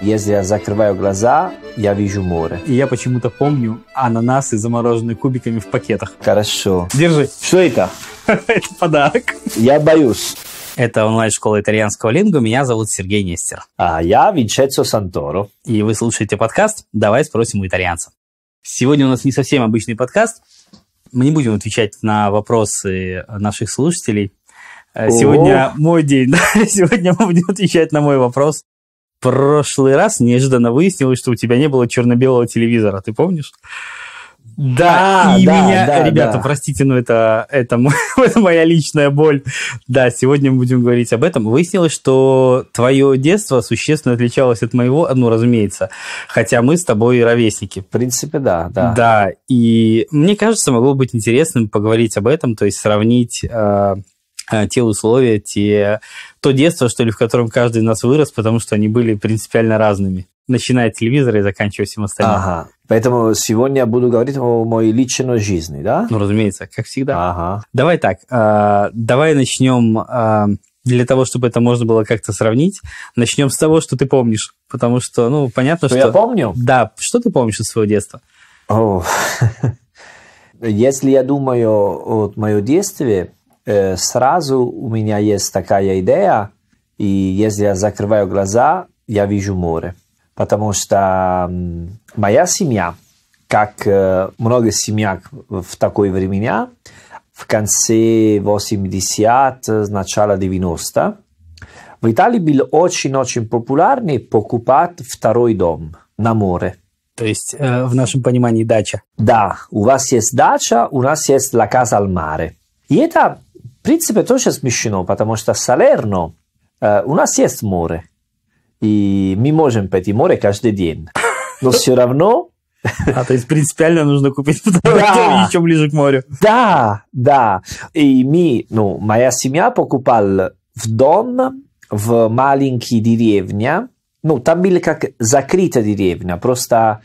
Если я закрываю глаза, я вижу море. И я почему-то помню ананасы, замороженные кубиками в пакетах. Хорошо. Держи. Что это? Это подарок. Я боюсь. Это онлайн-школа итальянского лингу. Меня зовут Сергей Нестер. А я Винчецо Санторо. И вы слушаете подкаст «Давай спросим у итальянца». Сегодня у нас не совсем обычный подкаст. Мы не будем отвечать на вопросы наших слушателей. Э, сегодня О. мой день. да. Сегодня мы будем отвечать на мой вопрос. прошлый раз неожиданно выяснилось, что у тебя не было черно-белого телевизора. Ты помнишь? Да, а, и да, меня, да, ребята, да. простите, но это, это, это моя личная боль. Да, сегодня мы будем говорить об этом. Выяснилось, что твое детство существенно отличалось от моего, ну, разумеется, хотя мы с тобой ровесники. В принципе, да, да. Да, и мне кажется, могло быть интересным поговорить об этом, то есть сравнить а, Э, те условия, те, то детство, что ли, в котором каждый из нас вырос, потому что они были принципиально разными. Начиная от телевизора и заканчивая всем остальным. Ага. Поэтому сегодня я буду говорить о моей личной жизни, да? Ну, разумеется, как всегда. Ага. Давай так, э, давай начнем э, для того, чтобы это можно было как-то сравнить, начнем с того, что ты помнишь. Потому что, ну, понятно, что... что... я помню? Да, что ты помнишь из своего детства? О, если я думаю о моем детстве, Э, сразу у меня есть такая идея, и если я закрываю глаза, я вижу море. Потому что моя семья, как э, много семья в такой времени, в конце 80-х, э, начало 90 в Италии был очень-очень популярный покупать второй дом на море. То есть, э, в нашем понимании, дача. Да, у вас есть дача, у нас есть La Casa al И это принципе, тоже смещено, потому что Салерно, э, у нас есть море, и мы можем пить море каждый день, но все равно... А, то есть принципиально нужно купить второй да, еще ближе к морю. Да, да. И мы, ну, моя семья покупала в дом в маленький деревня. Ну, там были как закрытая деревня, просто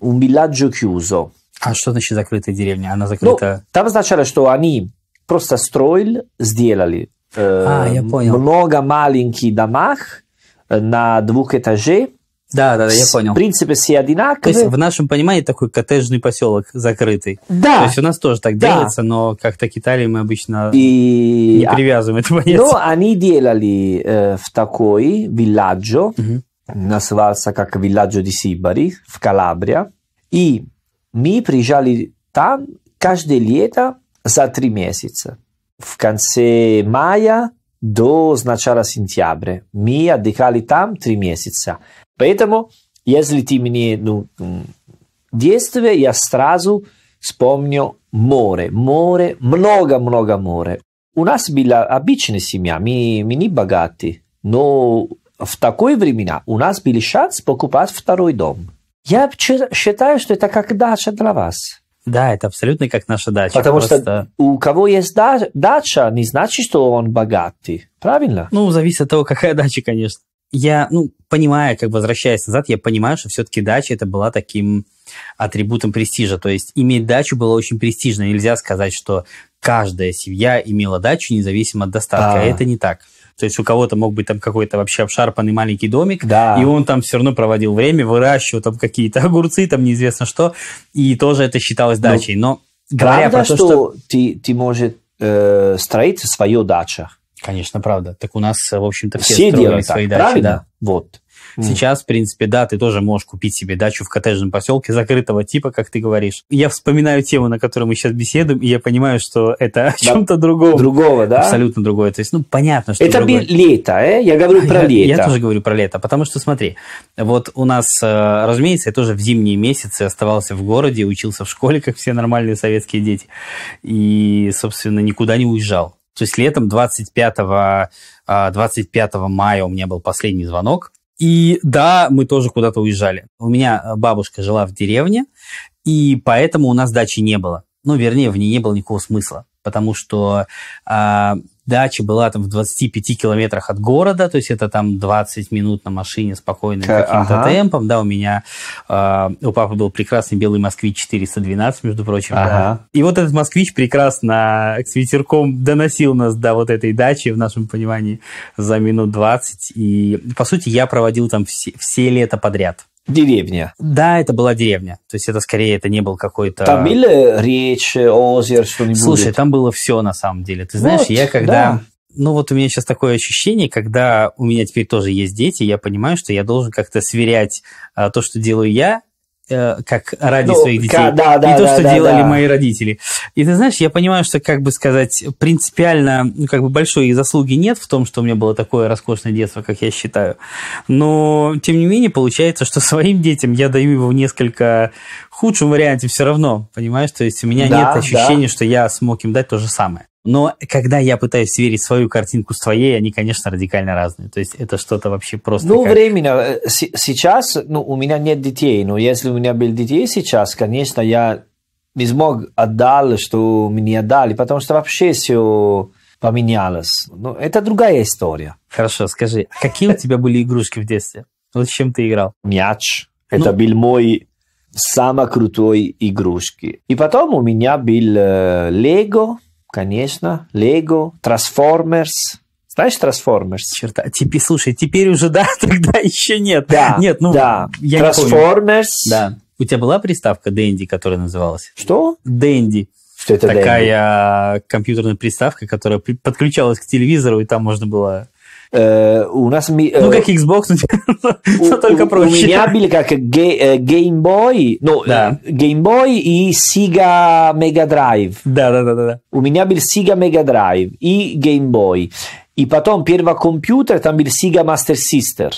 un villaggio chiuso. А что значит закрытая деревня? Она ну, закрыта... Ну, там означало, что они просто строили, сделали э, а, я понял. много маленьких домах на двух этажей. Да, да, да, я понял. В принципе, все одинаковые. То есть в нашем понимании такой коттеджный поселок закрытый. Да. То есть у нас тоже так да. делается, но как-то к Италии мы обычно И... не привязываем это понятие. Но они делали э, в такой вилладжо, угу. назывался как вилладжо ди Сибари, в Калабрия. И мы приезжали там каждое лето за три месяца. В конце мая до начала сентября. Мы отдыхали там три месяца. Поэтому, если ты мне ну, действие, я сразу вспомню море. Море, много-много море. У нас была обычная семья, мы, мы не богаты. Но в такой времена у нас был шанс покупать второй дом. Я считаю, что это как дача для вас. Да, это абсолютно как наша дача. Потому просто... что у кого есть да- дача, не значит, что он богатый, правильно? Ну, зависит от того, какая дача, конечно. Я, ну, понимаю, как возвращаясь назад, я понимаю, что все-таки дача это была таким атрибутом престижа. То есть иметь дачу было очень престижно. Нельзя сказать, что каждая семья имела дачу независимо от достатка. А. Это не так. То есть у кого-то мог быть там какой-то вообще обшарпанный маленький домик, да. и он там все равно проводил время, выращивал там какие-то огурцы, там неизвестно что, и тоже это считалось ну, дачей. Но говоря правда, то, что, что ты, ты можешь э, строить свою дачу. Конечно, правда. Так у нас, в общем-то, все, все делают так, дачи. Правильно? Да. Вот. Сейчас, в принципе, да, ты тоже можешь купить себе дачу в коттеджном поселке закрытого типа, как ты говоришь. Я вспоминаю тему, на которой мы сейчас беседуем, и я понимаю, что это о чем-то да. другом. Другого, да? Абсолютно другое. То есть, ну, понятно, что Это другое. лето, э? я говорю а, про я, лето. Я тоже говорю про лето, потому что, смотри, вот у нас, э, разумеется, я тоже в зимние месяцы оставался в городе, учился в школе, как все нормальные советские дети, и, собственно, никуда не уезжал. То есть летом 25, 25 а, мая у меня был последний звонок, и да, мы тоже куда-то уезжали. У меня э, бабушка жила в деревне, и поэтому у нас дачи не было. Ну, вернее, в ней не было никакого смысла, потому что а, дача была там в 25 километрах от города, то есть это там 20 минут на машине спокойно каким-то ага. темпом, да, у меня, э, у папы был прекрасный белый «Москвич» 412, между прочим, ага. И вот этот «Москвич» прекрасно с ветерком доносил нас до вот этой дачи, в нашем понимании, за минут 20, и, по сути, я проводил там все, все лето подряд. Деревня. Да, это была деревня. То есть это скорее это не был какой-то... Там были речь, озеро, что-нибудь? Слушай, там было все на самом деле. Ты знаешь, вот, я когда... Да. Ну вот у меня сейчас такое ощущение, когда у меня теперь тоже есть дети, я понимаю, что я должен как-то сверять а, то, что делаю я, Э, как ради ну, своих детей. Да, да, не то, да, что да, делали да. мои родители. И ты знаешь, я понимаю, что, как бы сказать, принципиально, ну, как бы большой заслуги нет в том, что у меня было такое роскошное детство, как я считаю. Но, тем не менее, получается, что своим детям я даю его в несколько худшем варианте все равно, понимаешь? То есть у меня да, нет ощущения, да. что я смог им дать то же самое. Но когда я пытаюсь сверить свою картинку с твоей, они, конечно, радикально разные. То есть это что-то вообще просто... Ну, как... временно. Э, с- сейчас ну, у меня нет детей, но если у меня были детей сейчас, конечно, я не смог отдал, что мне отдали, потому что вообще все поменялось. Но ну, это другая история. Хорошо, скажи, какие у тебя были игрушки в детстве? Вот с чем ты играл? Мяч. Это ну... был мой самый крутой игрушки. И потом у меня был э, Конечно. Лего, Трансформерс. Знаешь Трансформерс? Черта, теперь, слушай, теперь уже да, тогда еще нет. Да, нет, ну, да. Я Трансформерс. Да. У тебя была приставка Дэнди, которая называлась? Что? Дэнди. Что это Такая Дэнди? А, компьютерная приставка, которая подключалась к телевизору, и там можно было Э, у нас... Э, ну, как Xbox, но ну, только проще. У меня были как э, Game Boy, ну, э, да. Game Boy и Sega Mega Drive. Да, да, да, да. У меня был Sega Mega Drive и Game Boy. И потом первый компьютер, там был Sega Master Sister.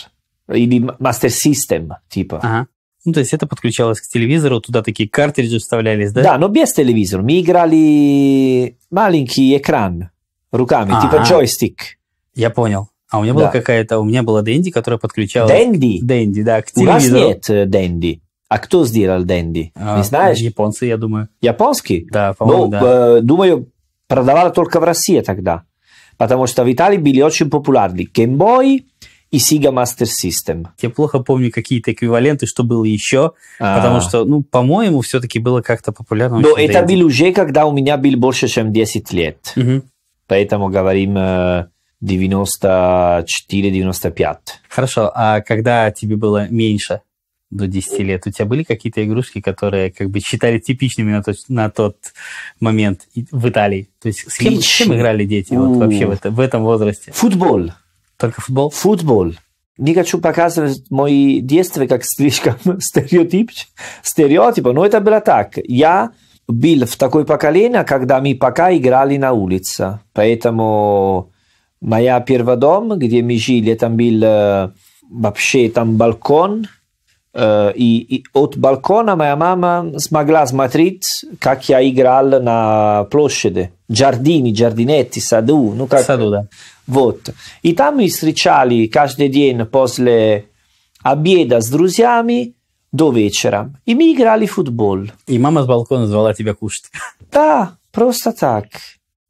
Или Master System, типа. Ну, то есть это подключалось к телевизору, туда такие картриджи вставлялись, да? Да, но без телевизора. Мы играли маленький экран руками, а а типа джойстик. Я понял. А у меня да. была какая-то, у меня была Дэнди, которая подключала... Дэнди? Дэнди, да, к телевизору. У вас нет э, Дэнди. А кто сделал Дэнди? А, Не знаешь? Японцы, я думаю. Японский? Да, ну, по-моему, ну, да. Э, думаю, продавала только в России тогда. Потому что в Италии были очень популярны Game Boy и Sega Master System. Я плохо помню какие-то эквиваленты, что было еще, А-а-а. потому что, ну, по-моему, все-таки было как-то популярно. Но ну, это Дэнди. был уже, когда у меня был больше, чем 10 лет. Угу. Поэтому говорим... Э, 94-95. Хорошо, а когда тебе было меньше, до 10 лет, у тебя были какие-то игрушки, которые как бы считали типичными на тот, на тот момент в Италии? То есть с кем, с кем играли дети вот, вообще в, это, в этом возрасте? Футбол. Только футбол? Футбол. Не хочу показывать мои детства как слишком стереотип, стереотипа, но это было так. Я был в такой поколении, когда мы пока играли на улице, поэтому моя первый дом, где мы жили, там был э, вообще там балкон, и, и от балкона моя мама смогла смотреть, как я играл на площади. Джардини, джардинети, саду. Ну, как... Саду, да. Вот. И там мы встречали каждый день после обеда с друзьями до вечера. И мы играли в футбол. И мама с балкона звала тебя кушать. Да, просто так.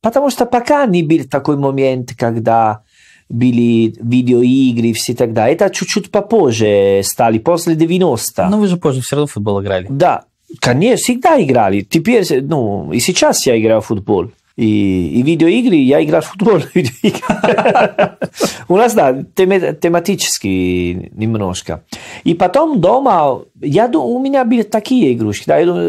Потому что пока не был такой момент, когда были видеоигры все тогда. Это чуть-чуть попозже стали, после 90 Но ну, вы же позже все равно в футбол играли. Да, конечно, всегда играли. Теперь, ну, и сейчас я играю в футбол. И, и видеоигры, я играю в футбол. У нас, да, тематически немножко. И потом дома, я у меня были такие игрушки,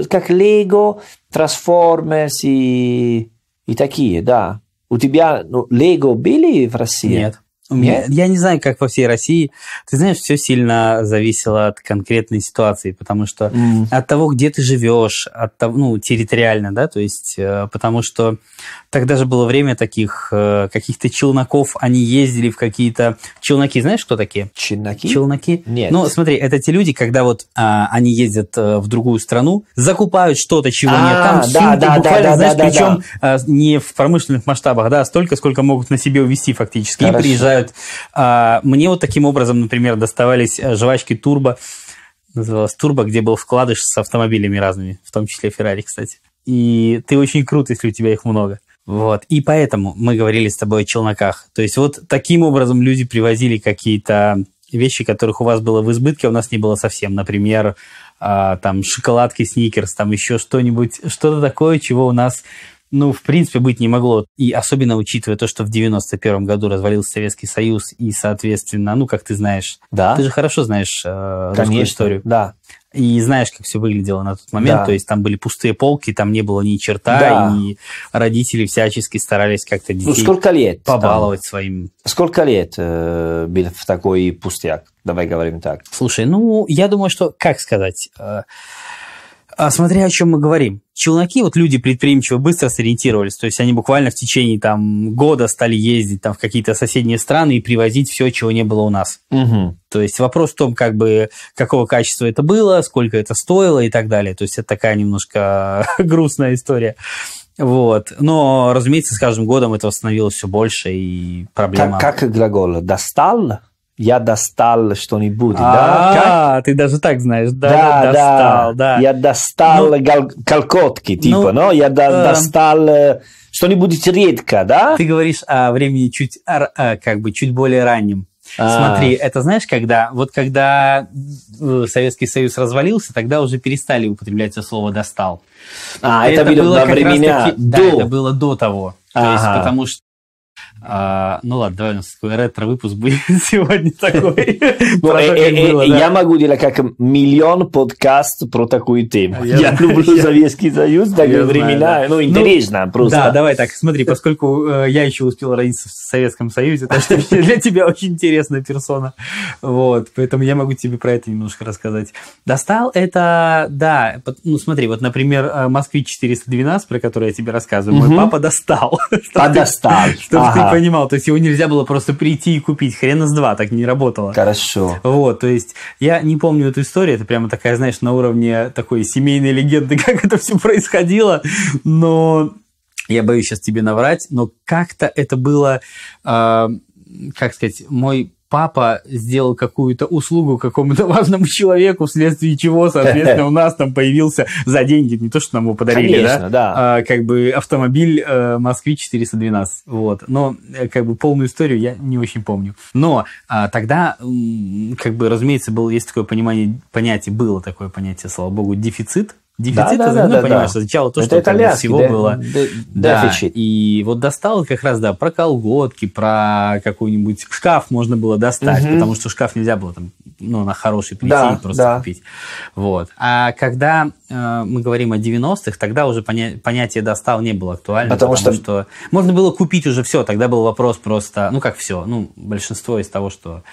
как Лего, Трансформерс и и такие, да. У тебя ну, Лего были в России? Нет. У меня, я не знаю, как во всей России. Ты знаешь, все сильно зависело от конкретной ситуации, потому что mm. от того, где ты живешь, от того, ну, территориально, да, то есть, э, потому что тогда же было время таких э, каких-то челноков, они ездили в какие-то челноки, знаешь, кто такие? Челноки. Челноки. Нет. Ну, смотри, это те люди, когда вот а, они ездят э, в другую страну, закупают что-то, чего а, нет, там да, сумки да, буквально, да, знаешь, да, причем да. не в промышленных масштабах, да, а столько, сколько могут на себе увести фактически, Хорошо. и приезжают доставляют. А, мне вот таким образом, например, доставались э, жвачки Турбо, называлась Турбо, где был вкладыш с автомобилями разными, в том числе Феррари, кстати. И ты очень крут, если у тебя их много. Вот. И поэтому мы говорили с тобой о челноках. То есть вот таким образом люди привозили какие-то вещи, которых у вас было в избытке, а у нас не было совсем. Например, а, там шоколадки, сникерс, там еще что-нибудь, что-то такое, чего у нас ну, в принципе, быть не могло. И особенно учитывая то, что в 91 году развалился Советский Союз, и, соответственно, ну, как ты знаешь, да. ты же хорошо знаешь э, Конечно, историю. Да. И знаешь, как все выглядело на тот момент. Да. То есть там были пустые полки, там не было ни черта, да. и родители всячески старались как-то ну, детей ну, сколько лет побаловать там? своим. Сколько лет э, был в такой пустяк? Давай говорим так. Слушай, ну, я думаю, что, как сказать... Э, а смотря о чем мы говорим. Челноки, вот люди предприимчиво быстро сориентировались, то есть они буквально в течение там года стали ездить там в какие-то соседние страны и привозить все, чего не было у нас. Угу. То есть вопрос в том, как бы, какого качества это было, сколько это стоило и так далее. То есть это такая немножко грустная история. Вот. Но, разумеется, с каждым годом этого становилось все больше, и проблема... Как, как глагол «достал»? я достал что-нибудь, да? А, ты даже так знаешь, да, да достал, да. Я достал ну, ну типа, но я э, достал э, что-нибудь редко, да? Ты говоришь о времени чуть, э, как бы, чуть более раннем. А. Смотри, это знаешь, когда вот когда Советский Союз развалился, тогда уже перестали употреблять это слово достал. А это, было во времена до. Да, это было до того. То есть, потому что а, ну ладно, давай у нас такой ретро-выпуск будет сегодня такой. Э, э, э, я могу делать как миллион подкаст про такую тему. А я люблю Советский Союз, такие времена, ну, ну интересно просто. Да, давай так, смотри, поскольку я еще успел родиться в Советском Союзе, так что для тебя очень интересная персона. Вот, поэтому я могу тебе про это немножко рассказать. Достал это, да, ну смотри, вот, например, Москвич 412, про который я тебе рассказываю, мой папа достал. Подостал. Что понимал. То есть его нельзя было просто прийти и купить. Хрен с два, так не работало. Хорошо. Вот, то есть я не помню эту историю. Это прямо такая, знаешь, на уровне такой семейной легенды, как это все происходило. Но я боюсь сейчас тебе наврать, но как-то это было, э, как сказать, мой папа сделал какую-то услугу какому-то важному человеку, вследствие чего, соответственно, у нас там появился за деньги, не то, что нам его подарили, Конечно, да, да. А, как бы автомобиль э, Москвич 412, вот. Но э, как бы полную историю я не очень помню. Но а, тогда, как бы, разумеется, было, есть такое понимание, понятие, было такое понятие, слава богу, дефицит Дефицит, да, да, ну, да, понимаешь, да. сначала то, это что это всего да, было. Да, да, дефицит. И вот достал как раз, да, про колготки, про какой-нибудь шкаф можно было достать, угу. потому что шкаф нельзя было там, ну, на хороший прийти да, и просто да. купить. Вот. А когда э, мы говорим о 90-х, тогда уже поня- понятие достал не было актуально, потому, потому что... что можно было купить уже все, тогда был вопрос просто, ну, как все, ну, большинство из того, что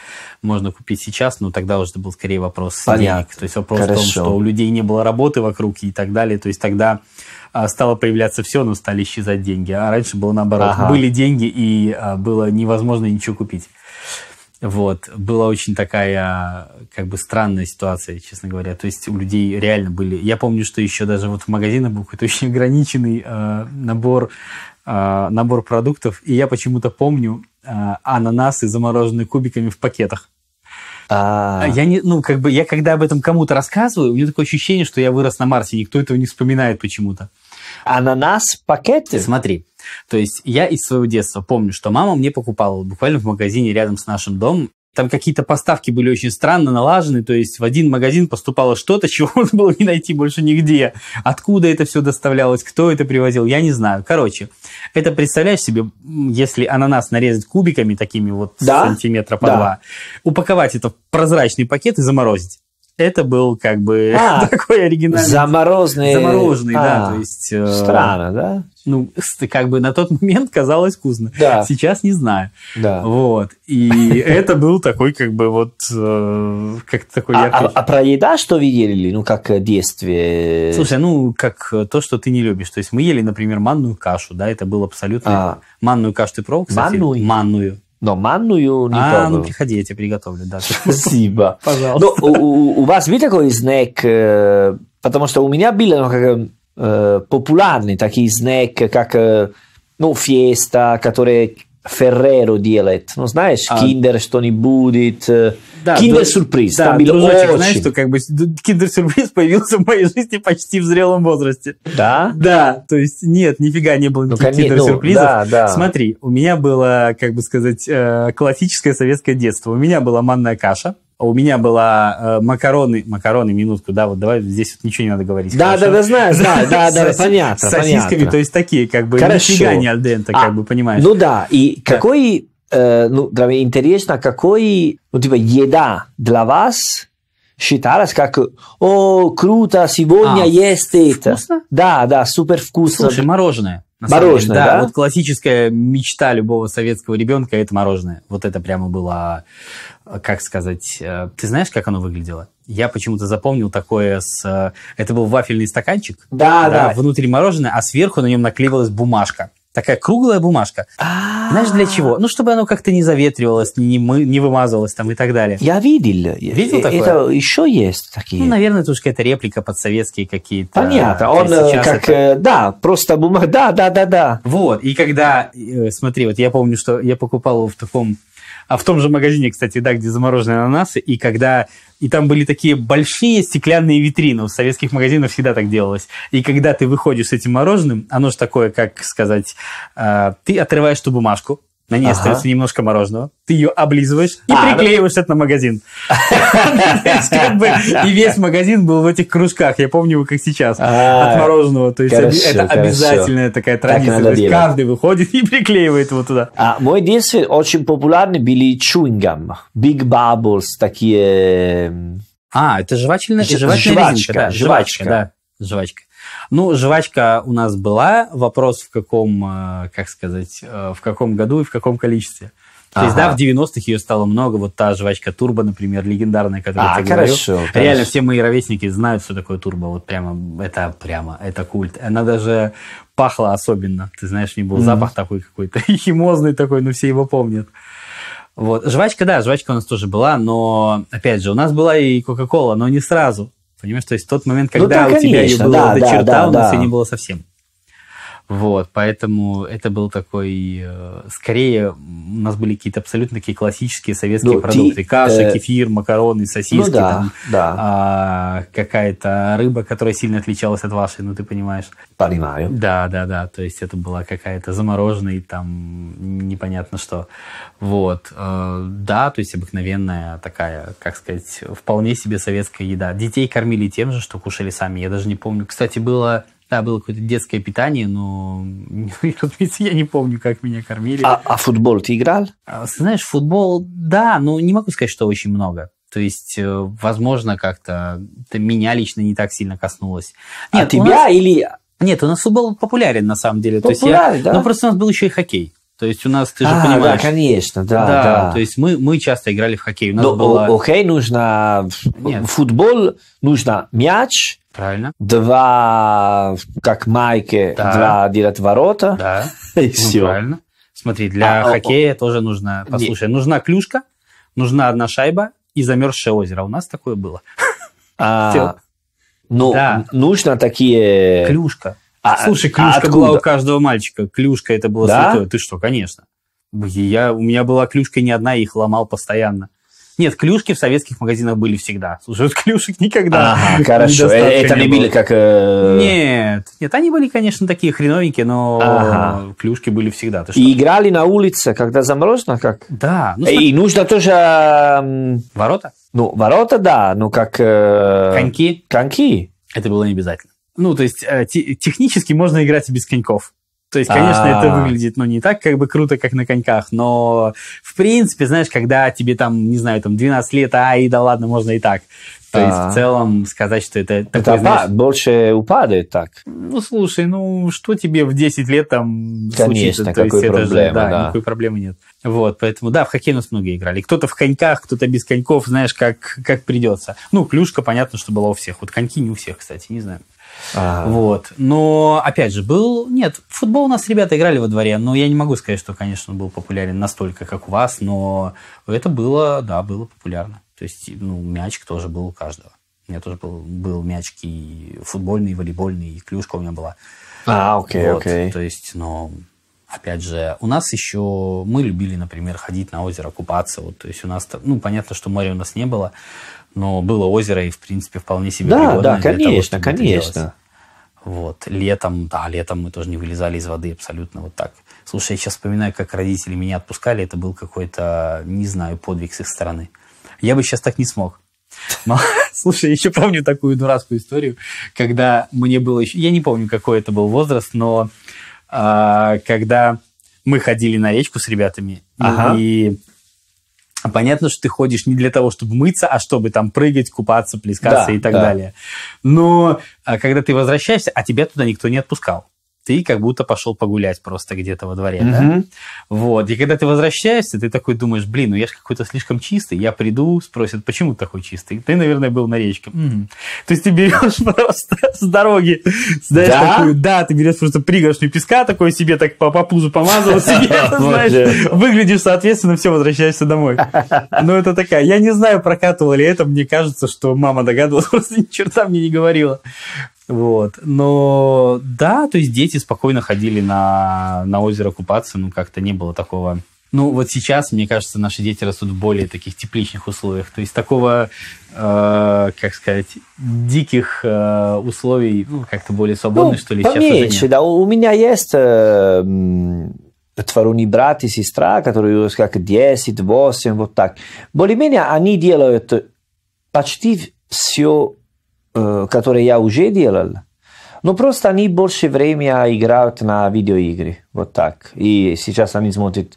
можно купить сейчас, но ну, тогда уже был скорее вопрос Понятно. денег, то есть вопрос Хорошо. в том, что у людей не было работы вокруг, руки и так далее. То есть тогда а, стало появляться все, но стали исчезать деньги. А раньше было наоборот. Ага. Были деньги, и а, было невозможно ничего купить. Вот. Была очень такая, как бы, странная ситуация, честно говоря. То есть у людей реально были... Я помню, что еще даже вот в магазинах был какой-то очень ограниченный э, набор, э, набор продуктов. И я почему-то помню э, ананасы, замороженные кубиками в пакетах. А. Я не, ну, как бы, я когда об этом кому-то рассказываю, у меня такое ощущение, что я вырос на Марсе, никто этого не вспоминает почему-то. Ананас в пакете? Смотри, то есть я из своего детства помню, что мама мне покупала буквально в магазине рядом с нашим домом там какие-то поставки были очень странно налажены, то есть в один магазин поступало что-то, чего можно было не найти больше нигде. Откуда это все доставлялось, кто это привозил, я не знаю. Короче, это представляешь себе, если ананас нарезать кубиками такими вот да? сантиметра по да. два, упаковать это в прозрачный пакет и заморозить. Это был как бы а, такой оригинальный... Замороженный. Замороженный, а, да. То есть, э, странно, да? Ну, как бы на тот момент казалось вкусно. Да. Сейчас не знаю. Да. Вот. И это был такой как бы вот... Э, как такой а, а яркий... а, а про еда что вы ели? Ну, как э, действие? Слушай, ну, как э, то, что ты не любишь. То есть мы ели, например, манную кашу, да, это был абсолютно... А. Манную кашу ты пробовал, кстати? Манную? Манную но манную не а, пробовал. ну приходи, я тебе приготовлю, да. Спасибо. Пожалуйста. Но, ну, у, у вас был такой снэк, э, потому что у меня были ну, как, э, э популярные такие снэк, как э, ну, феста, которые Ferrero диалет, Ну, знаешь, а. Kinder, что не будет. Да, Kinder до... Сюрприз. Да, там был дружочек, очень... знаешь, что как бы Kinder Сюрприз появился в моей жизни почти в зрелом возрасте. Да? Да, то есть нет, нифига не было ну, никаких ну, Kinder ну, Да, да. Смотри, у меня было, как бы сказать, э, классическое советское детство. У меня была манная каша, у меня была э, макароны, макароны, минутку, да, вот давай, здесь вот ничего не надо говорить. Да, хорошо? да, да, знаю, да, да, да, соси, понятно, С сосисками, то есть такие, как бы, хорошо. нифига не альдента, как а, бы, понимаешь. Ну да, и какой, э, ну, для интересно, какой, ну, типа, еда для вас считалась как, о, круто, сегодня а, есть это. Вкусно? Да, да, супер вкусно. Слушай, мороженое. На мороженое, деле, да, да? Вот классическая мечта любого советского ребенка – это мороженое. Вот это прямо было, э, как сказать... Э, ты знаешь, как оно выглядело? Я почему-то запомнил такое с... Э, это был вафельный стаканчик. Да, да. да. Внутри мороженое, а сверху на нем наклеивалась бумажка. Такая круглая бумажка. Знаешь, для чего? Ну, чтобы оно как-то не заветривалось, не, мы, не вымазывалось там и так далее. Я видел. Видел такое? Это еще есть такие. Ну, наверное, это уж какая-то реплика советские какие-то. Понятно. Он э, как... Это... Э, да, просто бумага. Да, да, да, да. Вот. И когда... Э, смотри, вот я помню, что я покупал в таком а в том же магазине, кстати, да, где замороженные ананасы, и когда и там были такие большие стеклянные витрины. У советских магазинов всегда так делалось. И когда ты выходишь с этим мороженым, оно же такое, как сказать, э, ты отрываешь ту бумажку, на ней ага. остается немножко мороженого. Ты ее облизываешь и а, приклеиваешь да. это на магазин. И весь магазин был в этих кружках. Я помню, его как сейчас. А, от мороженого. То есть это обязательная такая традиция. каждый выходит и приклеивает его туда. А мой детстве очень популярны были чуингам. Big Bubbles, такие... А, это жвачная жвачка. Жвачка, да. Жвачка. Ну, жвачка у нас была. Вопрос в каком, э, как сказать, э, в каком году и в каком количестве. То ага. есть, да, в 90-х ее стало много. Вот та жвачка Турбо, например, легендарная, которую а, ты хорошо, говорил. Хорошо. Реально все мои ровесники знают, что такое Турбо. Вот прямо, это прямо, это культ. Она даже пахла особенно. Ты знаешь, не был mm. -hmm. запах такой какой-то химозный такой, но ну, все его помнят. Вот. Жвачка, да, жвачка у нас тоже была, но, опять же, у нас была и Кока-Кола, но не сразу. Понимаешь, то есть тот момент, когда ну, да, у конечно, тебя ее было да, до да, черта, да, у нас да. ее не было совсем. Вот, поэтому это был такой, э, скорее, у нас были какие-то абсолютно такие классические советские ну, продукты. Ти, Каша, э... кефир, макароны, сосиски, ну, да, да. А, какая-то рыба, которая сильно отличалась от вашей, ну ты понимаешь. Понимаю. Да, да, да, то есть это была какая-то замороженная, там, непонятно что. Вот, э, да, то есть обыкновенная такая, как сказать, вполне себе советская еда. Детей кормили тем же, что кушали сами, я даже не помню. Кстати, было да, было какое-то детское питание, но я не помню, как меня кормили. А, а футбол ты играл? А, знаешь, футбол, да, но не могу сказать, что очень много. То есть, э, возможно, как-то это меня лично не так сильно коснулось. А Нет, а тебя нас... или... Нет, у нас футбол популярен на самом деле. Популярен, я... да? Ну, просто у нас был еще и хоккей. То есть у нас, ты же а, понимаешь... Да, конечно, да, да. да. То есть мы, мы часто играли в хоккей. У нас Но было... хоккей нужно... Нет. Футбол нужно мяч, Правильно. Два, как майки, да. два делят ворота. Да. И ну, все. Правильно. Смотри, для а, хоккея о, тоже нужно... Послушай, нет. нужна клюшка, нужна одна шайба и замерзшее озеро. У нас такое было. А, ну, да. нужно такие... Клюшка. А, Слушай, а клюшка а была у каждого мальчика. Клюшка это было да? святое. Ты что, конечно. Я, у меня была клюшка не одна, я их ломал постоянно. Нет, клюшки в советских магазинах были всегда. Слушай, клюшек никогда. Ага, хорошо. Это не были как... Э, нет, нет, они были, конечно, такие хреновенькие, но клюшки были всегда. И играли на улице, когда заморозно, как? Да. Ну, э, и нужно тоже... Ворота? Ну, ворота, да, ну как... Э... Коньки? Коньки. Это было не обязательно. Ну, то есть э, технически можно играть и без коньков. То есть, конечно, А-а-а. это а. выглядит, ну, не так как бы круто, как на коньках, но, в принципе, знаешь, когда тебе там, не знаю, там 12 лет, а, и да ладно, можно и так. То есть в целом сказать, что это, это такой... Опа- больше упадает так. Ну, слушай, ну что тебе в 10 лет там Конечно, случится? Конечно, какой проблемы, да, да. Никакой проблемы нет. Вот, поэтому, да, в хоккей у нас многие играли. Кто-то в коньках, кто-то без коньков, знаешь, как, как придется. Ну, клюшка, понятно, что была у всех. Вот коньки не у всех, кстати, не знаю. А-а-а. Вот. Но, опять же, был... Нет, футбол у нас ребята играли во дворе, но я не могу сказать, что, конечно, он был популярен настолько, как у вас, но это было, да, было популярно. То есть, ну, мячик тоже был у каждого. У меня тоже был, был мячик и футбольный, и волейбольный, и клюшка у меня была. А, окей, вот, окей. То есть, но, опять же, у нас еще... Мы любили, например, ходить на озеро купаться. Вот, то есть у нас... Ну, понятно, что моря у нас не было, но было озеро, и, в принципе, вполне себе да, пригодно да, конечно, для того, конечно. Вот. Летом, да, летом мы тоже не вылезали из воды абсолютно вот так. Слушай, я сейчас вспоминаю, как родители меня отпускали. Это был какой-то, не знаю, подвиг с их стороны. Я бы сейчас так не смог. Но, слушай, я еще помню такую дурацкую историю, когда мне было еще... Я не помню, какой это был возраст, но э, когда мы ходили на речку с ребятами, ага. и Понятно, что ты ходишь не для того, чтобы мыться, а чтобы там прыгать, купаться, плескаться да, и так да. далее. Но а, когда ты возвращаешься, а тебя туда никто не отпускал ты как будто пошел погулять просто где-то во дворе, mm-hmm. да? Вот. И когда ты возвращаешься, ты такой думаешь, блин, ну я же какой-то слишком чистый. Я приду, спросят, почему ты такой чистый? Ты, наверное, был на речке. Mm-hmm. То есть ты берешь просто с дороги, знаешь, да? такую, да, ты берешь просто пригоршню песка такой себе, так по, по пузу помазал себе, знаешь, выглядишь, соответственно, все, возвращаешься домой. Ну это такая, я не знаю, прокатывала ли это, мне кажется, что мама догадывалась, просто ни черта мне не говорила. Вот. Но да, то есть дети спокойно ходили на, на озеро купаться, ну как-то не было такого ну, вот сейчас, мне кажется, наши дети растут в более таких тепличных условиях. То есть такого, э, как сказать, диких э, условий, ну, как-то более свободных, ну, что ли, поменьше, сейчас уже нет. да. У меня есть э, творуни брат и сестра, которые как 10, 8, вот так. Более-менее они делают почти все Э, которые я уже делал, но ну, просто они больше времени играют на видеоигры, вот так. И сейчас они смотрят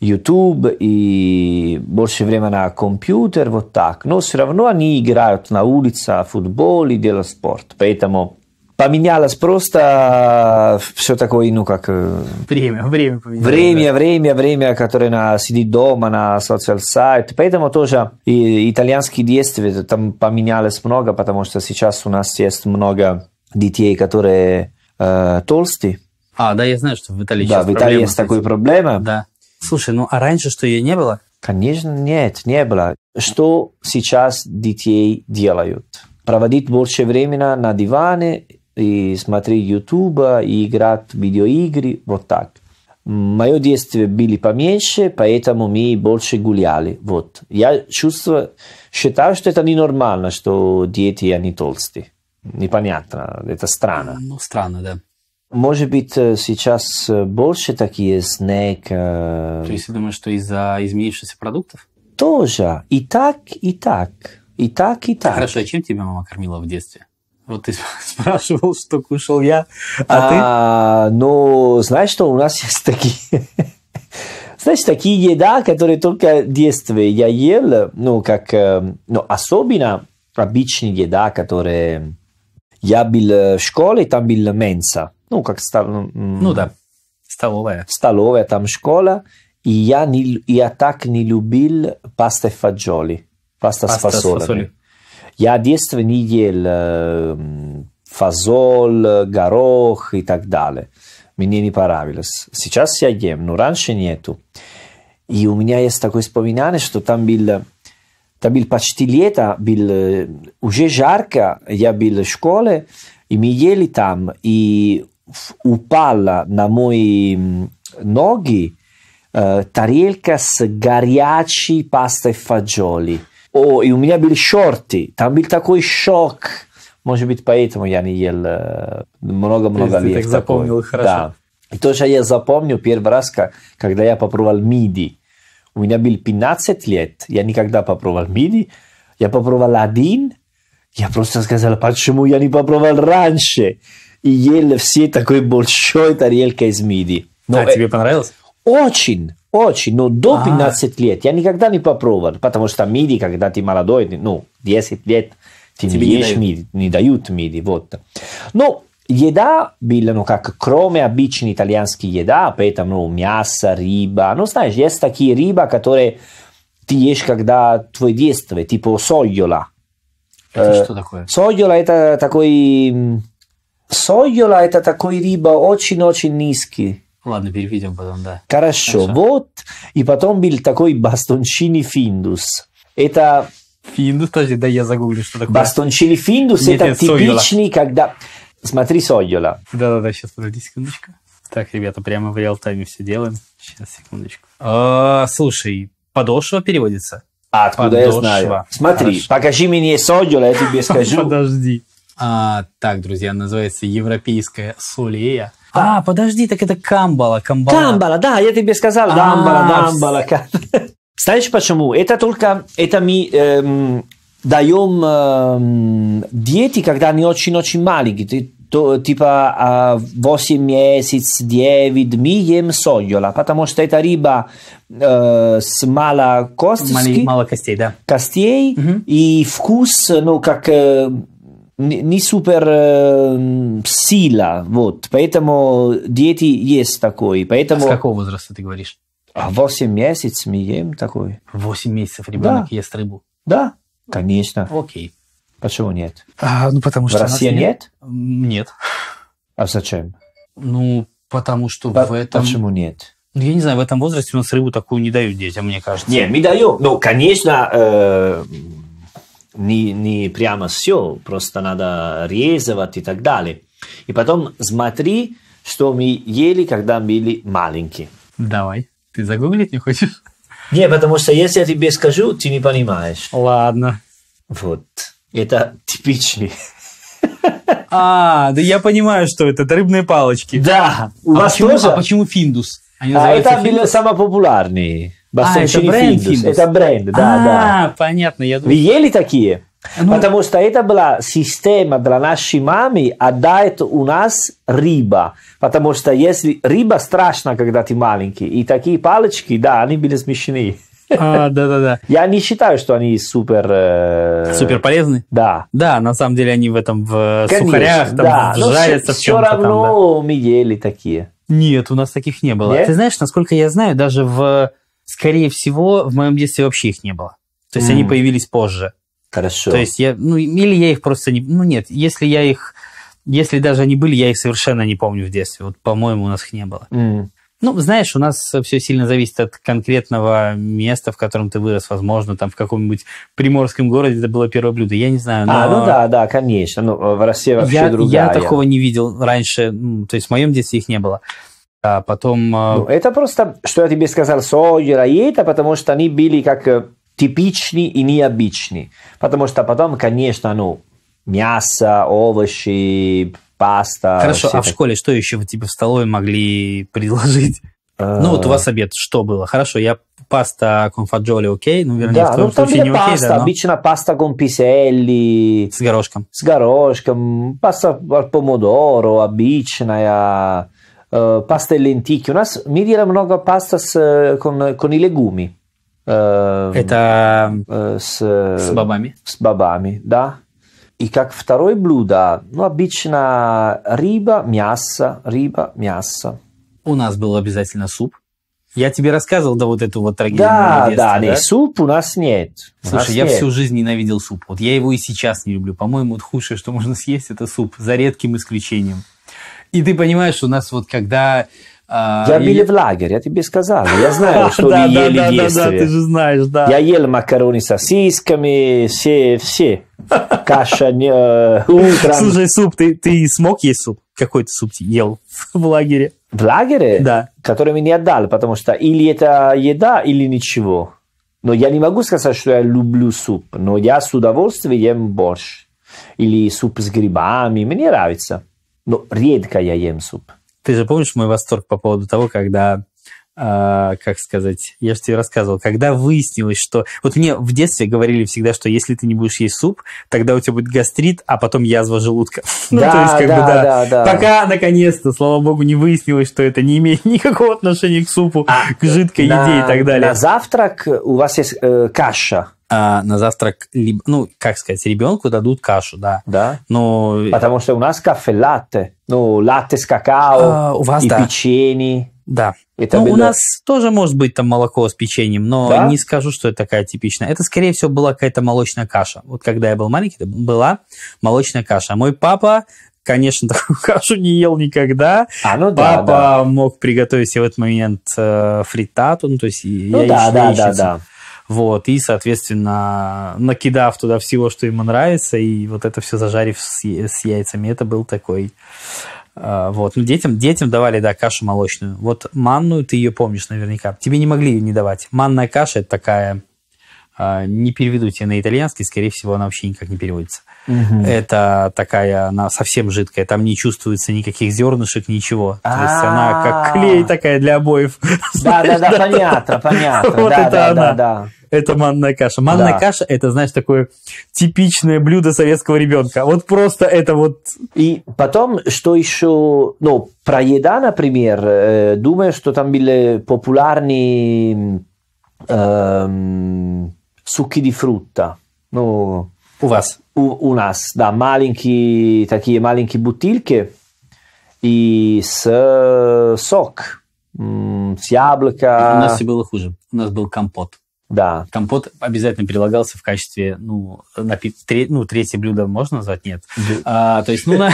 YouTube и больше времени на компьютер, вот так. Но все равно они играют на улице футбол и делают спорт. Поэтому поменялось просто э, все такое, ну как... Э, время, время поменялось. Время, да. время, время, которое на сидит дома на социальных сайтах. Поэтому тоже и итальянские действия там поменялось много, потому что сейчас у нас есть много детей, которые э, толстые. А, да, я знаю, что в Италии Да, в Италии есть такая проблема. Да. Слушай, ну а раньше что, ее не было? Конечно, нет, не было. Что сейчас детей делают? Проводить больше времени на диване и смотреть Ютуба, и играть в видеоигры, вот так. Мое детство были поменьше, поэтому мы больше гуляли. Вот. Я чувствую, считаю, что это ненормально, что дети, они толстые. Непонятно, это странно. Ну, странно, да. Может быть, э, сейчас э, больше такие снэк... То есть ты думаешь, что из-за изменившихся продуктов? Тоже. И так, и так. И так, и так. Хорошо, а чем тебя мама кормила в детстве? Вот ты спрашивал, что кушал я, а, а ты? Ну, знаешь, что у нас есть такие... Знаешь, такие еда, которые только в детстве я ел, ну, как, э, ну, особенно обычные еда, которая я был в школе, там был менса, ну, как стал... Ну, да, столовая. Столовая там школа, и я, не, я так не любил паста и фаджоли, паста, паста с фасолью. Я в не ел э, фазоль, э, горох и так далее. Мне не понравилось. Сейчас я ем, но раньше нету. И у меня есть такое вспоминание, что там был, там был почти лето, был э, уже жарко, я был в школе, и мы ели там, и упала на мои ноги э, тарелка с горячей пастой фаджоли. О, и у меня были шорты. Там был такой шок. Может быть, поэтому я не ел э, много-много лет. Ты так такой. запомнил хорошо. Да. И то, что я запомнил первый раз, когда я попробовал миди. У меня был 15 лет, я никогда попробовал миди. Я попробовал один, я просто сказал, почему я не попробовал раньше? И ел все такой большой тарелкой из миди. А Но а э... тебе понравилось? Очень. Очень, но ну, до 15 а. лет я никогда не попробовал, потому что миди, когда ты молодой, ну, 10 лет, ты Тебе не ешь миди, не дают миди, вот. Но ну, еда была, ну, как, кроме обычной итальянской еда, поэтому ну, мясо, рыба, ну, знаешь, есть такие рыба, которые ты ешь, когда твое детство, типа сойола. Это э, что такое? Сойола это такой... Сойола это такой рыба очень-очень низкий. Ладно, переведем потом, да. Хорошо, Хорошо. вот. И потом был такой бастончини финдус. Это... Финдус, подожди, да я загуглю, что такое. Бастончини финдус нет, это нет, типичный, сойола. когда... Смотри, сойола. Да-да-да, сейчас, подожди секундочку. Так, ребята, прямо в реал-тайме все делаем. Сейчас, секундочку. А, слушай, подошва переводится? А, откуда подошва. я знаю? Смотри, Хорошо. покажи мне сойола, я тебе скажу. Подожди. А, так, друзья, называется европейская солея. А, подожди, так это камбала, камбала. Камбала, да, я тебе сказал, камбала. дамбала. Знаешь почему? Это только, это мы эм, даем эм, дети, когда они очень-очень маленькие, то, типа э, 8 месяцев, 9, мы ем сойола, потому что это рыба э, с мало костей. Мало, мало костей, да. Костей, угу. и вкус, ну, как... Э, не супер э, сила, вот, поэтому дети есть такой, поэтому... А с какого возраста ты говоришь? А 8 месяцев мы ем такой. 8 месяцев ребенок да. ест рыбу? Да, конечно. Окей. Почему нет? А, ну, потому что... В России нет? Нет. А зачем? Ну, потому что По- в этом... Почему нет? Ну, я не знаю, в этом возрасте у нас рыбу такую не дают детям, мне кажется. Нет, мы даем. Ну, конечно, э, не, не прямо все, просто надо резать и так далее. И потом смотри, что мы ели, когда были маленькие. Давай. Ты загуглить не хочешь? Не, потому что если я тебе скажу, ты не понимаешь. Ладно. Вот. Это типичный. А, да я понимаю, что это, это рыбные палочки. Да. У а вас почему, тоже? А почему финдус? Они а это самые популярные. Бастон а, это бренд Финдус. Это бренд, да, а, да. понятно. Я думал... Вы ели такие? Ну... Потому что это была система для нашей мамы отдает а у нас рыба. Потому что если рыба страшна, когда ты маленький, и такие палочки, да, они были смешные. А, да, да, да. Я не считаю, что они супер... Э... Супер полезны? Да. Да, на самом деле они в этом в Конечно, сухарях, там, да. жарятся в чем-то Все равно там, да. мы ели такие. Нет, у нас таких не было. Нет? Ты знаешь, насколько я знаю, даже в скорее всего, в моем детстве вообще их не было. То есть mm. они появились позже. Хорошо. То есть я, ну, или я их просто не... Ну, нет, если я их... Если даже они были, я их совершенно не помню в детстве. Вот, по-моему, у нас их не было. Mm. Ну, знаешь, у нас все сильно зависит от конкретного места, в котором ты вырос. Возможно, там в каком-нибудь приморском городе это было первое блюдо. Я не знаю. А, но... А, ну да, да, конечно. Ну, в России вообще я, другая. Я такого не видел раньше. Ну, то есть в моем детстве их не было а потом... Ну, это просто, что я тебе сказал, сойра и это, потому что они были как э, типичны и необычны. Потому что потом, конечно, ну, мясо, овощи, паста. Хорошо, а так... в школе что еще вы типа в столовой могли предложить? Э. Ну, вот у вас обед, что было? Хорошо, я паста конфаджоли, окей? Ну, вернее, да, в том ну, случае не паста, окей, да, но... обычно паста гонписелли. С горошком. С горошком. Паста помодоро обычная. Eh, pasta e lenticchie. Una, mi dira много паста с, кон, con i legumi. Это с, с бобами. С бобами, да. И как второе блюдо, ну, обычно рыба, мясо, рыба, мясо. У нас был обязательно суп. Я тебе рассказывал, да, вот эту вот трагедию. Да, детстве, да, да, не, суп у нас нет. Слушай, нас я нет. всю жизнь ненавидел суп. Вот я его и сейчас не люблю. По-моему, вот худшее, что можно съесть, это суп, за редким исключением. И ты понимаешь, у нас вот когда... А, я били в лагерь, я тебе сказал. Я знаю, что вы ели Да, да, да, ты же знаешь, да. Я ел макароны с сосисками, все, все. Каша э, утром. Слушай, суп, ты, ты смог есть суп? Какой ты суп ел в лагере? В лагере? Да. Который мне не отдал, потому что или это еда, или ничего. Но я не могу сказать, что я люблю суп, но я с удовольствием ем борщ. Или суп с грибами, мне нравится но ну, редко я ем суп. Ты же помнишь мой восторг по поводу того, когда а, как сказать, я же тебе рассказывал, когда выяснилось, что... Вот мне в детстве говорили всегда, что если ты не будешь есть суп, тогда у тебя будет гастрит, а потом язва желудка. Ну, да, то есть, как да, бы, да. да, да. Пока, наконец-то, слава богу, не выяснилось, что это не имеет никакого отношения к супу, а, к жидкой на, еде и так далее. На завтрак у вас есть э, каша а, на завтрак, ну, как сказать, ребенку дадут кашу, да. Да? Но... Потому что у нас кафе-латте, ну, латте с какао, а, у вас, и да. печенье. Да. Это ну, бедо... у нас тоже может быть там молоко с печеньем, но да? не скажу, что это такая типичная. Это, скорее всего, была какая-то молочная каша. Вот когда я был маленький, это была молочная каша. А мой папа конечно, такую кашу не ел никогда. А, ну Папа да, да. мог приготовить себе в этот момент э, фритату, ну, то есть ну, я да, да, да, да. Вот, и, соответственно, накидав туда всего, что ему нравится, и вот это все зажарив с, с яйцами, это был такой... А, вот, ну, детям, детям давали, да, кашу молочную. Вот манную ты ее помнишь наверняка. Тебе не могли ее не давать. Манная каша – это такая а, не переведу тебе на итальянский, скорее всего, она вообще никак не переводится. Угу. Это такая, она совсем жидкая, там не чувствуется никаких зернышек, ничего. То есть она как а. клей такая для обоев. Да-да-да, понятно, понятно. Вот это она это манная каша. Манная да. каша это, знаешь, такое типичное блюдо советского ребенка. Вот просто это вот. И потом, что еще, ну, про еда, например, э, думаю, что там были популярные эм, суки di frutta. Ну, у вас? У, у нас, да, маленькие такие маленькие бутылки и с э, сок с яблока. У нас все было хуже. У нас был компот. Да, компот обязательно перелагался в качестве, ну, напит... Тре... ну третье блюдо можно назвать? Нет. А, то есть, ну, на...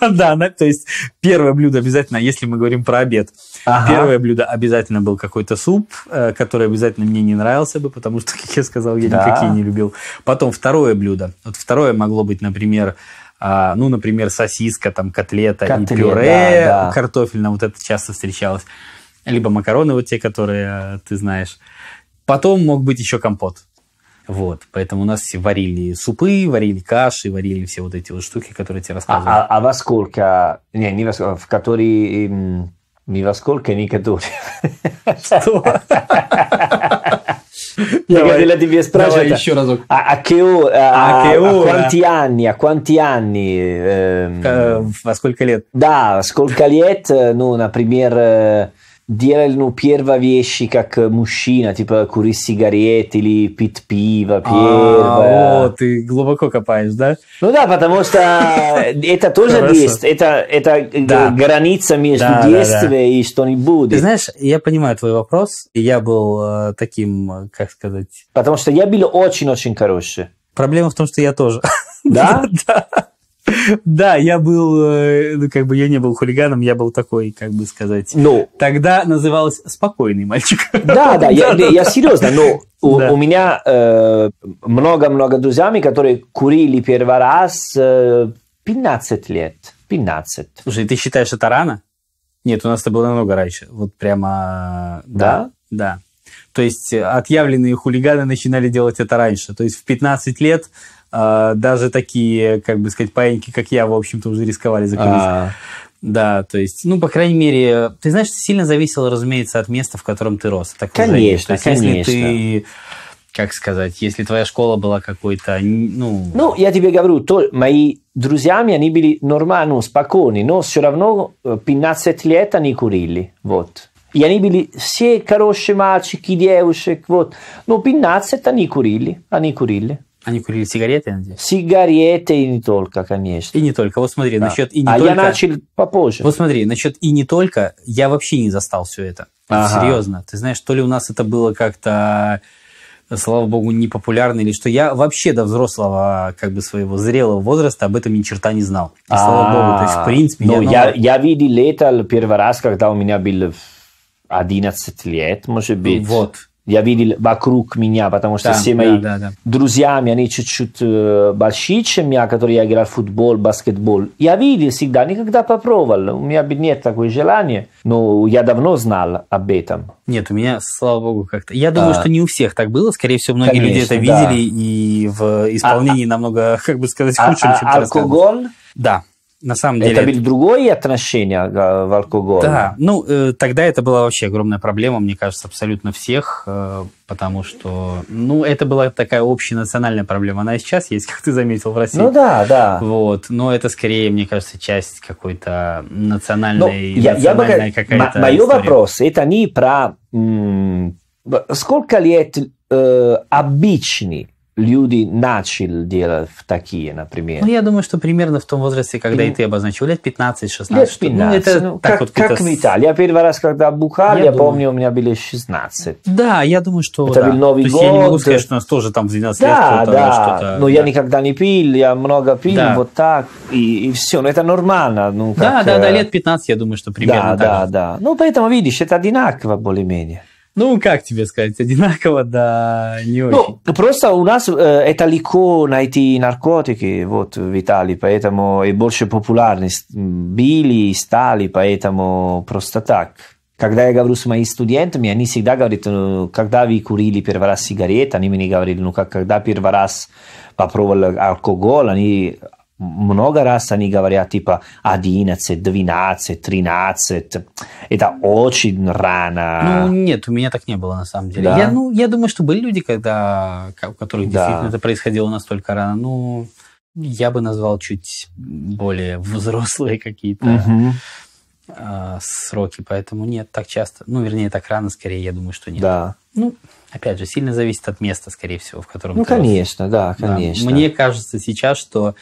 да, на... то есть первое блюдо обязательно, если мы говорим про обед, ага. первое блюдо обязательно был какой-то суп, э, который обязательно мне не нравился бы, потому что, как я сказал, я да. никакие не любил. Потом второе блюдо. Вот второе могло быть, например, а, ну, например, сосиска, там, котлета Котлет, и пюре да, да. картофельное, вот это часто встречалось. Либо макароны вот те, которые э, ты знаешь. Потом мог быть еще компот. Вот, поэтому у нас все варили супы, варили каши, варили все вот эти вот штуки, которые тебе а, рассказывали. А, а, а во сколько, не, не во сколько, в который, не а во сколько, не который. Что? Я della тебе спрашивать. cioè, a, a che А a, a, А ora? a quanti сколько лет да сколько лет э, ну например э, делал Пьерва вещи, как мужчина, типа курить сигареты или пить пиво, Пьерва. О, ты глубоко копаешь, да? Ну да, потому что это тоже действие, это, это да. граница между да, действием да, и что-нибудь. Ты знаешь, я понимаю твой вопрос, я был э, таким, э, как сказать... Потому что я был очень-очень хороший. Проблема в том, что я тоже. Да? да. Да, я был, э, ну, как бы я не был хулиганом, я был такой, как бы сказать. Ну, Тогда называлось спокойный мальчик. Да, да, я, серьезно, но у, меня э, много-много друзьями, которые курили первый раз э, 15 лет. 15. Слушай, ты считаешь это рано? Нет, у нас это было намного раньше. Вот прямо... Э, да? Да. да. То есть отъявленные хулиганы начинали делать это раньше. То есть в 15 лет а, даже такие, как бы сказать, паиньки, как я, в общем-то, уже рисковали закурить. А. Да, то есть, ну, по крайней мере, ты знаешь, сильно зависело, разумеется, от места, в котором ты рос. Так конечно, есть, конечно. Если ты как сказать, если твоя школа была какой-то, ну... Ну, я тебе говорю, то мои друзьями, они были нормально, спокойны, но все равно 15 э, лет они курили, вот. И они были все хорошие мальчики, девушек, вот. Но ну, 15 они курили, они курили. Они курили сигареты, я надеюсь? Сигареты и не только, конечно. И не только. Вот смотри, да. насчет и не а только... А я начал попозже. Вот смотри, насчет и не только, я вообще не застал все это. Ага. Серьезно. Ты знаешь, то ли у нас это было как-то слава богу, непопулярно или что я вообще до взрослого, как бы своего зрелого возраста об этом ни черта не знал. И, слава богу, то есть, в а, принципе... Ну, я, я, я видел это первый раз, когда у меня был 11 лет, может быть. Вот я видел вокруг меня, потому что да, все мои да, да, да. друзьями, они чуть-чуть э, большие, чем я, которые я играл в футбол, баскетбол. Я видел всегда, никогда попробовал. У меня бы нет такого желания. но я давно знал об этом. Нет, у меня, слава богу, как-то... Я думаю, а, что не у всех так было. Скорее всего, многие конечно, люди это видели да. и в исполнении а, а намного, как бы сказать, а, худшим, а, чем а, ты Алкоголь? Да на самом деле... Это ведь другое отношение а, в алкоголю. Да, ну, э, тогда это была вообще огромная проблема, мне кажется, абсолютно всех, э, потому что, ну, это была такая общенациональная проблема. Она и сейчас есть, как ты заметил, в России. Ну да, да. Вот, но это скорее, мне кажется, часть какой-то ну, национальной, ну, я, я бы, какая-то Мой вопрос, это не про... сколько лет э, обычный люди начали делать такие, например? Ну, я думаю, что примерно в том возрасте, когда и, и ты обозначил, лет 15-16. Лет 15. Ну, это ну, так как, вот как в Италии. Я первый раз, когда бухал, я, я думаю... помню, у меня были 16. Да, я думаю, что... Это да. был Новый То год. я не могу сказать, что у нас тоже там в 12 да, лет что то Да, что-то, но да. я никогда не пил, я много пил, да. вот так, и, и все. Но это нормально. Ну, как... Да, да, да, э, лет 15, я думаю, что примерно да, так. Да, да, да. Ну, поэтому, видишь, это одинаково более-менее. Ну, как тебе сказать, одинаково, да, не ну, очень. Ну, просто у нас э, это легко найти наркотики, вот, в Италии, поэтому и больше популярны, били, стали, поэтому просто так. Когда я говорю с моими студентами, они всегда говорят, ну, когда вы курили первый раз сигарет, они мне говорили, ну, как, когда первый раз попробовал алкоголь, они много раз они говорят типа одиннадцать, двенадцать, тринадцать. Это очень рано. Ну, нет, у меня так не было на самом деле. Да? Я, ну, я думаю, что были люди, когда, у которых да. действительно это происходило настолько рано. Ну, я бы назвал чуть более взрослые какие-то угу. А, сроки, поэтому нет, так часто, ну, вернее, так рано скорее, я думаю, что нет. Да. Ну, опять же, сильно зависит от места, скорее всего, в котором ну, ты... конечно, рос. да, конечно. Да. Мне кажется сейчас, что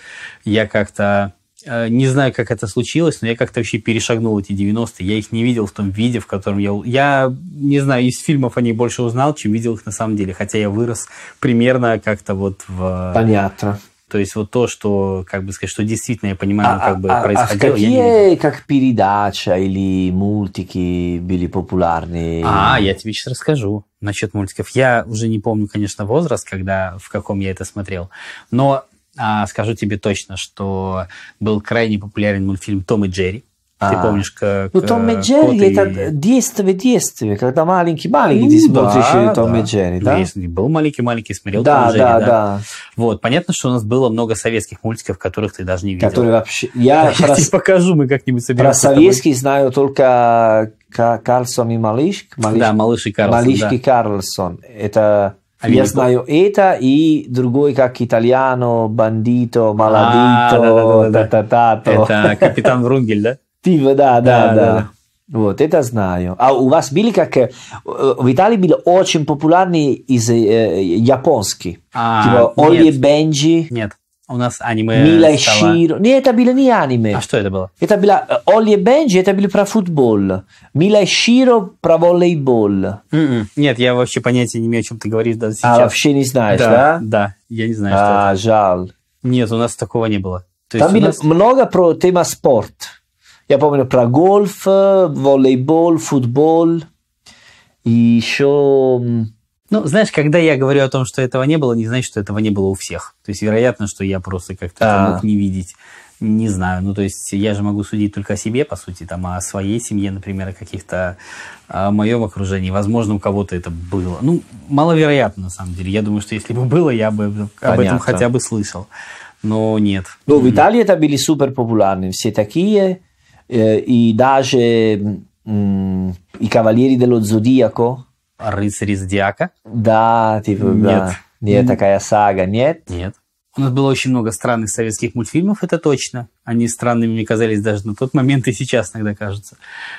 я как-то... Э, не знаю, как это случилось, но я как-то вообще перешагнул эти 90-е. Я их не видел в том виде, в котором я... Я, не знаю, из фильмов они больше узнал, чем видел их на самом деле. Хотя я вырос примерно как-то вот в... Понятно. То есть вот то, что, как бы сказать, что действительно я понимаю, а, ну, как бы а, а, а происходило. А какие, как передача или мультики были популярны? А, я тебе сейчас расскажу насчет мультиков. Я уже не помню, конечно, возраст, когда, в каком я это смотрел, но а, скажу тебе точно, что был крайне популярен мультфильм «Том и Джерри». А. Ты помнишь, как... Ну, Том э, и Джерри и... это действие-действие, когда маленький-маленький, ну, здесь да, был еще Том и Джерри, ну, да? Если был маленький-маленький, смотрел да, Том и Джерри, да, да? да. Вот, понятно, что у нас было много советских мультиков, которых ты даже не видел. Которые вообще... Я, да, про... я тебе покажу, мы как-нибудь соберемся. Про советский знаю только Карлсон и Малыш. Малыш... Да, Малыш и Карлсон. Малыш да. и Карлсон. Это... А я знаю это и другой, как итальяно, бандито, маладито, а, да, да, да, да, да. Это капитан Врунгель, да? Типа, да, да, да. да. Вот, это знаю. А у вас были как... Э, в Италии были очень популярные из э, японские. А, типа Оли нет. Бенджи. Нет. У нас аниме Мила стало... Широ. Нет, это были не аниме. А что это было? Это было... Э, Оли и Бенджи, это были про футбол. Мила Широ про волейбол. Mm-mm. М-м. Нет, я вообще понятия не имею, о чем ты говоришь даже а, сейчас. А вообще не знаешь, да? Да, да. я не знаю, что а, это. жаль. Нет, у нас такого не было. То Там было нас... много про тема спорт. Я помню про гольф, э, волейбол, футбол и еще... Ну, знаешь, когда я говорю о том, что этого не было, не значит, что этого не было у всех. То есть, вероятно, что я просто как-то а... мог не видеть. Не знаю. Ну, то есть, я же могу судить только о себе, по сути, там, о своей семье, например, о каких-то моем окружении. Возможно, у кого-то это было. Ну, маловероятно, на самом деле. Я думаю, что если бы было, я бы об этом хотя бы слышал. Но нет. Ну, в Италии это были супер популярны. Все такие и даже и mh, eh, i Cavalieri mm, dello Zodiaco. Рыцари Зодиака? Да, типа, нет. да. Нет, такая сага, нет? Нет. У нас было очень много странных советских мультфильмов, это точно. Они странными мне казались даже на тот момент и сейчас иногда кажется.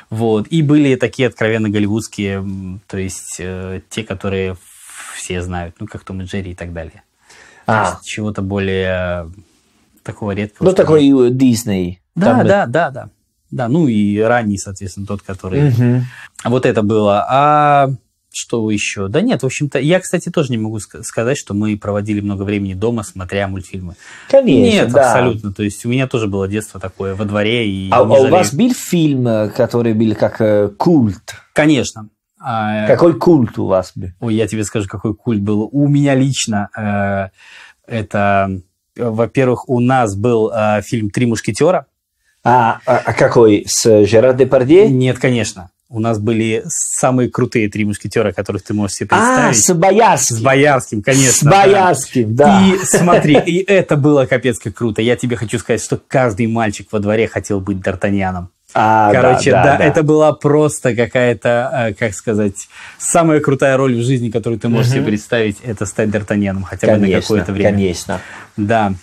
Вот. И были такие откровенно голливудские, то есть э, те, которые все знают, ну, как Том и Джерри и так далее. А. То есть чего-то более такого редкого. Ну, такой Дисней. Да, Там да, да, да. Да, ну и ранний, соответственно, тот, который... Угу. Вот это было. А что еще? Да нет, в общем-то, я, кстати, тоже не могу сказать, что мы проводили много времени дома, смотря мультфильмы. Конечно, Нет, да. абсолютно. То есть у меня тоже было детство такое во дворе. И а, а у вас был фильм, который был как э, культ? Конечно. А, какой культ у вас был? Ой, я тебе скажу, какой культ был. У меня лично э, это... Во-первых, у нас был э, фильм «Три мушкетера». А, а, а какой? С Жерар Депардье? Нет, конечно. У нас были самые крутые три мушкетера, которых ты можешь себе а, представить. А, с Боярским. С Боярским, конечно. С Боярским, да. да. И смотри, и это было капец как круто. Я тебе хочу сказать, что каждый мальчик во дворе хотел быть Д'Артаньяном. А, Короче, да, да, да, да, это была просто какая-то, а, как сказать, самая крутая роль в жизни, которую ты можешь угу. себе представить, это стать Д'Артаньяном хотя конечно, бы на какое-то время. Конечно. Да.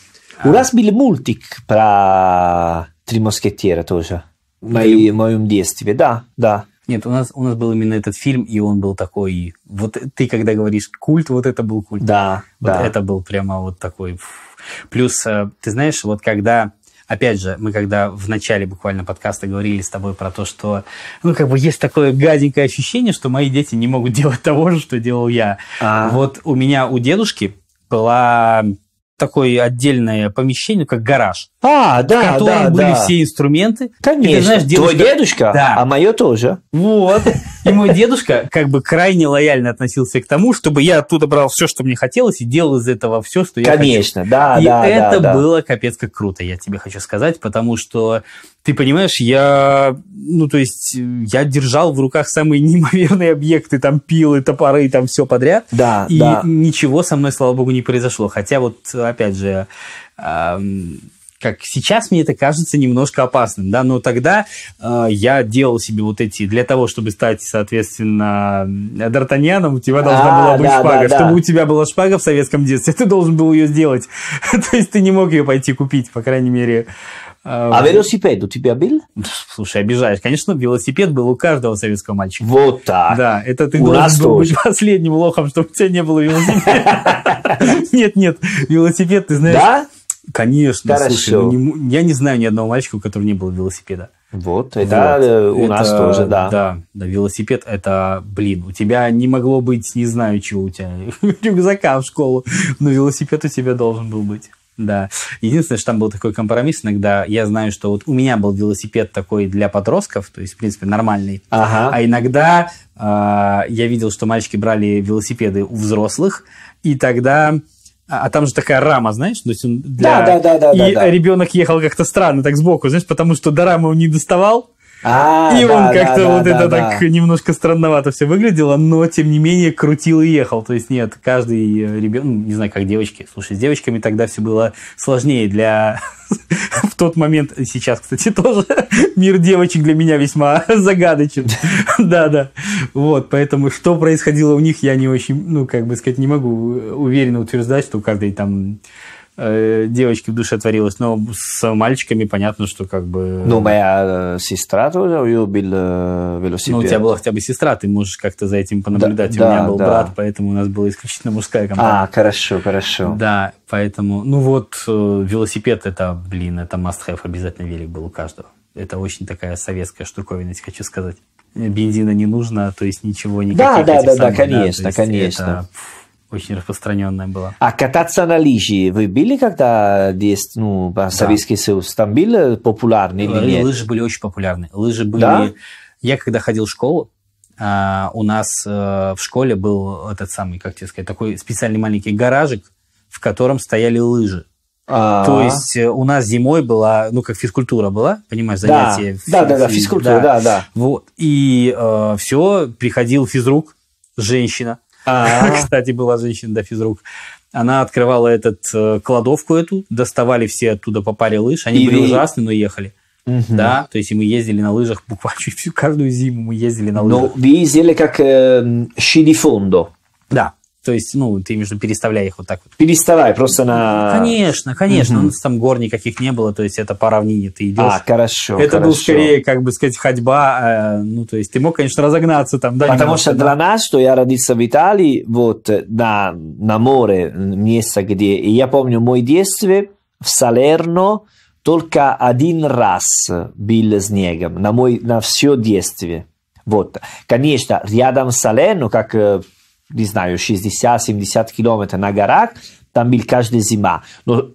У а. нас был мультик про «Три москетера» тоже. В моем, в моем детстве, да, да. Нет, у нас, у нас был именно этот фильм, и он был такой... Вот ты, когда говоришь культ, вот это был культ. Да, вот да. Это был прямо вот такой... Плюс, э, ты знаешь, вот когда... Опять же, мы когда в начале буквально подкаста говорили с тобой про то, что, ну, как бы есть такое гаденькое ощущение, что мои дети не могут делать того же, что делал я. А... Вот у меня у дедушки была такое отдельное помещение, как гараж. А, да, в котором да, были да. все инструменты. Конечно. И ты знаешь, дедушка... Твой дедушка, да. а мое тоже. Вот. И мой дедушка как бы крайне лояльно относился к тому, чтобы я оттуда брал все, что мне хотелось, и делал из этого все, что я Конечно, хотел. Конечно, да, и да, это да, да. было капец как круто, я тебе хочу сказать, потому что ты понимаешь, я, ну, то есть, я держал в руках самые неимоверные объекты, там, пилы, топоры, там, все подряд. Да, и да. ничего со мной, слава богу, не произошло. Хотя вот, опять же, как сейчас мне это кажется немножко опасным, да, но тогда э, я делал себе вот эти для того, чтобы стать, соответственно, Д'Артаньяном, у тебя должна а, была быть да, шпага. Да, чтобы да. у тебя была шпага в советском детстве, ты должен был ее сделать. То есть ты не мог ее пойти купить, по крайней мере, а, а велосипед у тебя был? Слушай, обижаешь. Конечно, велосипед был у каждого советского мальчика. Вот так. Да, это ты у должен был тоже. быть последним лохом, чтобы у тебя не было велосипеда. Нет, нет, велосипед, ты знаешь... Да? Конечно, слушай, ну, я не знаю ни одного мальчика, у которого не было велосипеда. Вот, это у нас тоже, да. Да, да, велосипед это, блин, у тебя не могло быть, не знаю чего у тебя, рюкзака в школу, но велосипед у тебя должен был быть. Да. Единственное, что там был такой компромисс иногда. Я знаю, что вот у меня был велосипед такой для подростков, то есть, в принципе, нормальный. Ага. А иногда э, я видел, что мальчики брали велосипеды у взрослых, и тогда а, а там же такая рама, знаешь, то есть он для... да, да, да, да, и да, да. ребенок ехал как-то странно, так сбоку, знаешь, потому что до рамы он не доставал, а, и он как-то вот это так немножко странновато все выглядело, но тем не менее крутил и ехал. То есть нет, каждый э, ребенок, ну, не знаю, как девочки. Слушай, с девочками тогда все было сложнее для в тот момент, сейчас, кстати, тоже мир девочек для меня весьма загадочен. Да-да. Вот, поэтому что происходило у них, я не очень, ну, как бы сказать, не могу э, уверенно утверждать, что каждый там Э, девочки в душе творилось, но с мальчиками понятно, что как бы... Ну, моя э, сестра тоже любила э, велосипед. Ну, у тебя была хотя бы сестра, ты можешь как-то за этим понаблюдать. Да, у меня да, был да. брат, поэтому у нас была исключительно мужская команда. А, хорошо, хорошо. Да, поэтому... Ну вот, велосипед это, блин, это must-have, обязательно велик был у каждого. Это очень такая советская штуковина, хочу сказать. Бензина не нужно, то есть ничего, никаких Да, да, да, да, конечно, да, конечно. Это очень распространенная была. А кататься на лыжи вы были, когда есть, ну, Советский да. Союз? Там был популярный или э, нет? Лыжи были очень популярны. Лыжи были... Да? Я когда ходил в школу, а, у нас э, в школе был этот самый, как тебе сказать, такой специальный маленький гаражик, в котором стояли лыжи. А-а-а. То есть э, у нас зимой была, ну, как физкультура была, понимаешь, занятие. Да, да, да, да, физкультура, да, да. да. Вот. И э, все, приходил физрук, женщина, а. Кстати, была женщина, да, физрук. Она открывала этот э, кладовку эту, доставали все оттуда по паре лыж. Они были ужасны, но ехали. Угу. Да, то есть мы ездили на лыжах буквально всю каждую зиму мы ездили на ну, лыжах. Но вы ездили как э, эм, ши Да, то есть, ну, ты между переставляй их вот так вот. Переставай, просто на... Конечно, конечно. Угу. Ну, там гор никаких не было, то есть это по равнине ты идешь. А, хорошо, Это хорошо. был скорее, как бы сказать, ходьба. Э, ну, то есть ты мог, конечно, разогнаться там. Да, Потому немножко, что да. для нас, что я родился в Италии, вот, да, э, на море, место, где... И я помню, мой детство в Салерно только один раз был снегом на, мой, на все детстве. Вот. Конечно, рядом с Салерно, как э, не знаю, 60-70 километров на горах, там был каждый зима. Но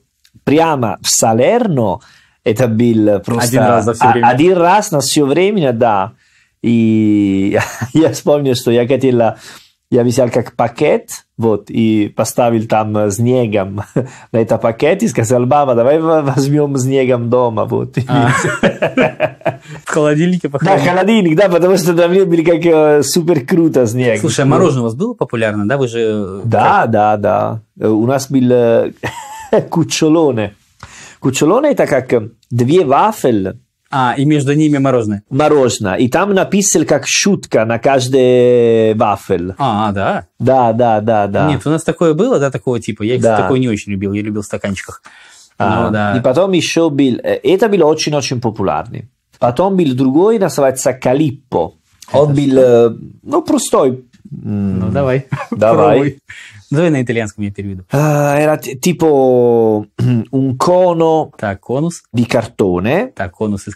прямо в Салерно это был просто... Один раз за все а, время. Один раз на все время, да. И я вспомнил, что я хотел, я взял как пакет, вот, и поставил там э, снегом на этот пакет и сказал, мама, давай возьмем снегом дома, вот. А. В холодильнике похоже. Да, холодильник, да, потому что там были как э, супер круто снег. Слушай, а мороженое у вас было популярно, да, вы же... Э, да, да, да. У нас был кучелоне. Кучелоне это как две вафель, а, и между ними мороженое. Мороженое. И там написано как шутка на каждый вафель. А, да? Да, да, да, да. Нет, у нас такое было, да, такого типа. Я, кстати, да. такое не очень любил. Я любил в стаканчиках. А, ну, да. И потом еще был... Э, это было очень-очень популярный. Потом был другой, называется Калиппо. Он был, что? Э, ну, простой. Ну, давай. Давай. Пробуй. Dove na italijanskome je periodu? Uh, era t- tipo un cono Ta, di cartone. Ta,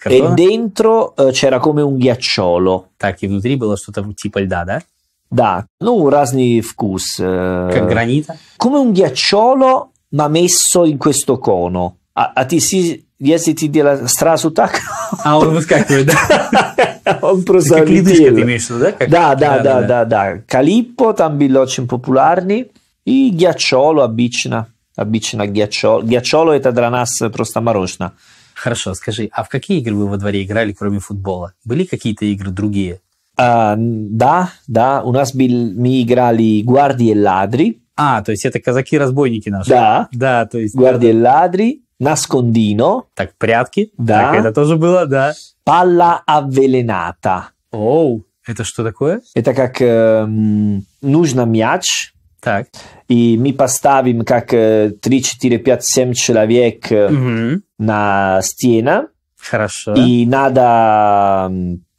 e dentro uh, c'era come un ghiacciolo. Так, и внутри было что-то типа льда, да? Да, ну, разный вкус. Как гранита? Come un ghiacciolo, ma messo in questo cono. А, а ты си, если ты делаешь сразу так... А он выскакивает, да? он просто Как летучка ты имеешь в виду, да? Как... Да, да, да, да, да, да. Калиппо, там был очень популярный. i ghiacciolo обычно, обычно гhiacciolo. Гhiacciolo это для нас просто мороженое. Хорошо, скажи, а в какие игры вы во дворе играли, кроме футбола? Были какие-то игры другие? А, да, да, у нас был, мы играли и Ладри. А, то есть это казаки-разбойники наши. Да. Да, то есть... и Ладри, Наскондино. Так, прятки. Да. Так, это тоже было, да. Палла Аввелената. Оу, это что такое? Это как э, нужно мяч, так. И мы поставим как 3, 4, 5, 7 человек угу. на стену. Хорошо. И надо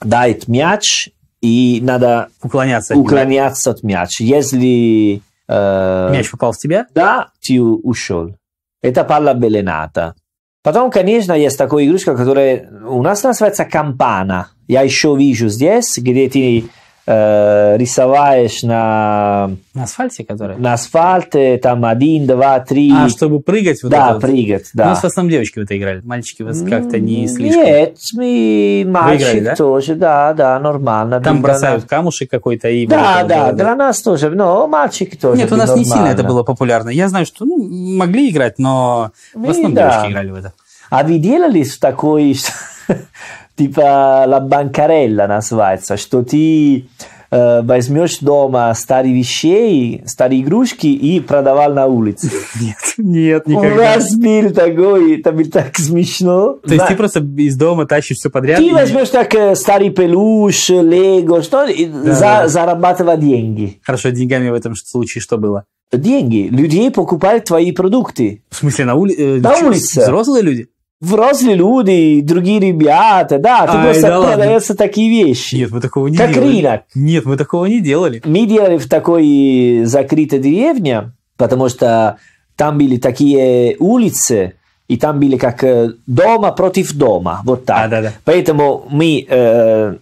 дать мяч, и надо уклоняться, от уклоняться от мяча. Если... Э, мяч попал в тебя? Да, ты ушел. Это палла белената. Потом, конечно, есть такая игрушка, которая у нас называется кампана. Я еще вижу здесь, где ты Э, рисоваешь на... На асфальте, который? На асфальте, там один, два, три. А, чтобы прыгать? Вот да, это прыгать, ну, да. У нас в основном девочки в это играли, мальчики вас как-то не слишком... Нет, мы мальчики да? тоже, да, да, нормально. Там бросают нас... камушек какой-то и... Да, да, для нас тоже, но мальчики тоже. Нет, у нас нормально. не сильно это было популярно. Я знаю, что ну, могли играть, но мы, в основном да. девочки играли в это. А вы делали такое, типа la bancarella называется, что ты э, возьмешь дома старые вещи, старые игрушки и продавал на улице. Нет, нет, никогда. У нас был такой, это было так смешно. То есть ты просто из дома тащишь все подряд? Ты и... возьмешь так э, старый пелюш, лего, что да, деньги. Хорошо, деньгами в этом случае что было? Деньги. Людей покупают твои продукты. В смысле, на, улице? Э, на улице? Взрослые люди? вросли люди, другие ребята, да, ты Ай, просто да продаются такие вещи. Нет, мы такого не как делали. Как рынок. Нет, мы такого не делали. Мы делали в такой закрытой деревне, потому что там были такие улицы, и там были как э, дома против дома, вот так. А, да, да. Поэтому мы э,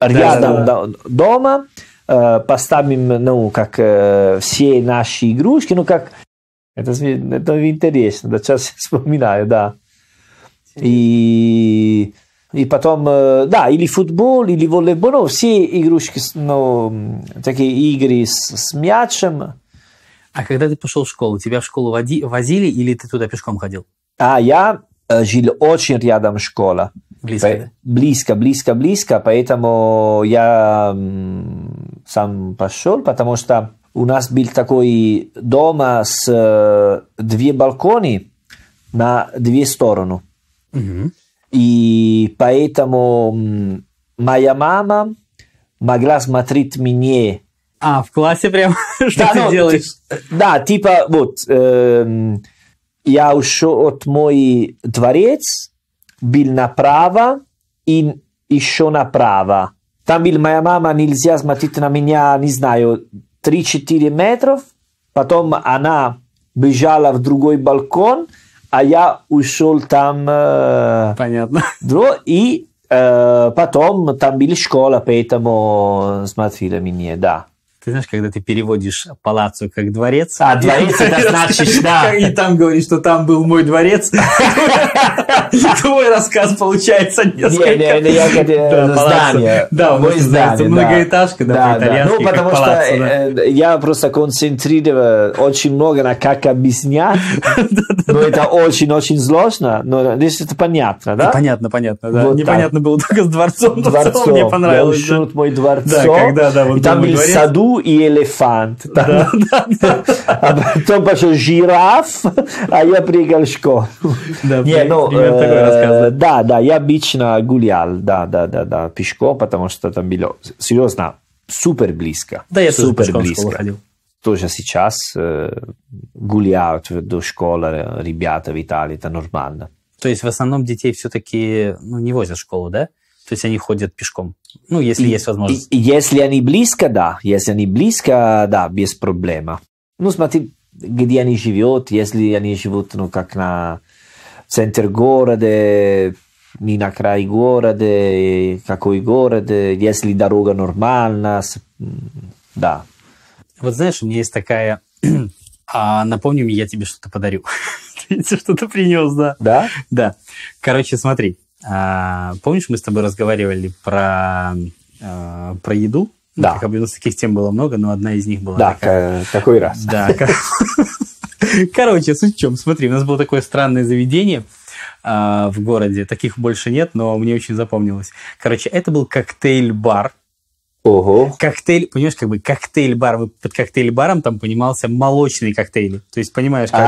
рядом да, да, да. дома э, поставим, ну, как э, все наши игрушки, ну, как... Это, это интересно, да, сейчас вспоминаю, да. И, и потом, э, да, или футбол, или волейбол, ну, все игрушки, ну, такие игры с, с мячем. А когда ты пошел в школу, тебя в школу води, возили или ты туда пешком ходил? А я э, жил очень рядом школа. Близко, По- да? Близко, близко, близко, поэтому я сам пошел, потому что у нас был такой дома с э, две балконы на две стороны. И поэтому моя мама могла смотреть мне. А, в классе прям? что да, ты ну, делаешь? Э, да, типа вот, эм, я ушел от мой дворец, был направо и еще направо. Там был моя мама, нельзя смотреть на меня, не знаю, 3-4 метров. Потом она бежала в другой балкон – а я ушел там. Э, Понятно. Дро, ну и э, потом там были школа, поэтому смотрели меня, да. Ты знаешь, когда ты переводишь палацу как дворец, а, а дворец это значит, да. И там говоришь, что там был мой дворец. Твой рассказ получается несколько. Не, не, я здание. Да, мой здание. Многоэтажка, да, по-итальянски. Ну, потому что э, э, я просто концентрировал очень много на как объяснять. Но это очень-очень сложно, но здесь это понятно, да? Ну, понятно, понятно, да. Непонятно было только с дворцом, Дворцом мне понравилось. Шут мой дворцом. Да, когда, да, вот там был саду, и элефант. Да. Да, да. А потом пошел жираф, а я прыгал в школу. Да, Не, ну, э, да, да, я обычно гулял, да, да, да, да, пешком, потому что там было, серьезно, супер близко. Да, я супер тоже близко. ходил. Тоже сейчас э, гуляют до школы ребята в Италии, это нормально. То есть в основном детей все-таки ну, не возят в школу, да? То есть они ходят пешком. Ну, если и, есть возможность. И, если они близко, да. Если они близко, да, без проблем. Ну, смотри, где они живут, если они живут, ну, как на центр города, не на край города, какой город, если дорога нормальна, да. Вот знаешь, у меня есть такая... а, напомни мне, я тебе что-то подарю. Ты что-то принес, да? Да? Да. Короче, смотри. А, помнишь, мы с тобой разговаривали про, а, про еду? Да. Как у нас таких тем было много, но одна из них была да, такая. какой раз. Да, Короче, суть в чем. Смотри, у нас было такое странное заведение а, в городе. Таких больше нет, но мне очень запомнилось. Короче, это был коктейль-бар. Ого. Коктейль, понимаешь, как бы коктейль-бар. Под коктейль-баром там понимался молочный коктейли. То есть, понимаешь, как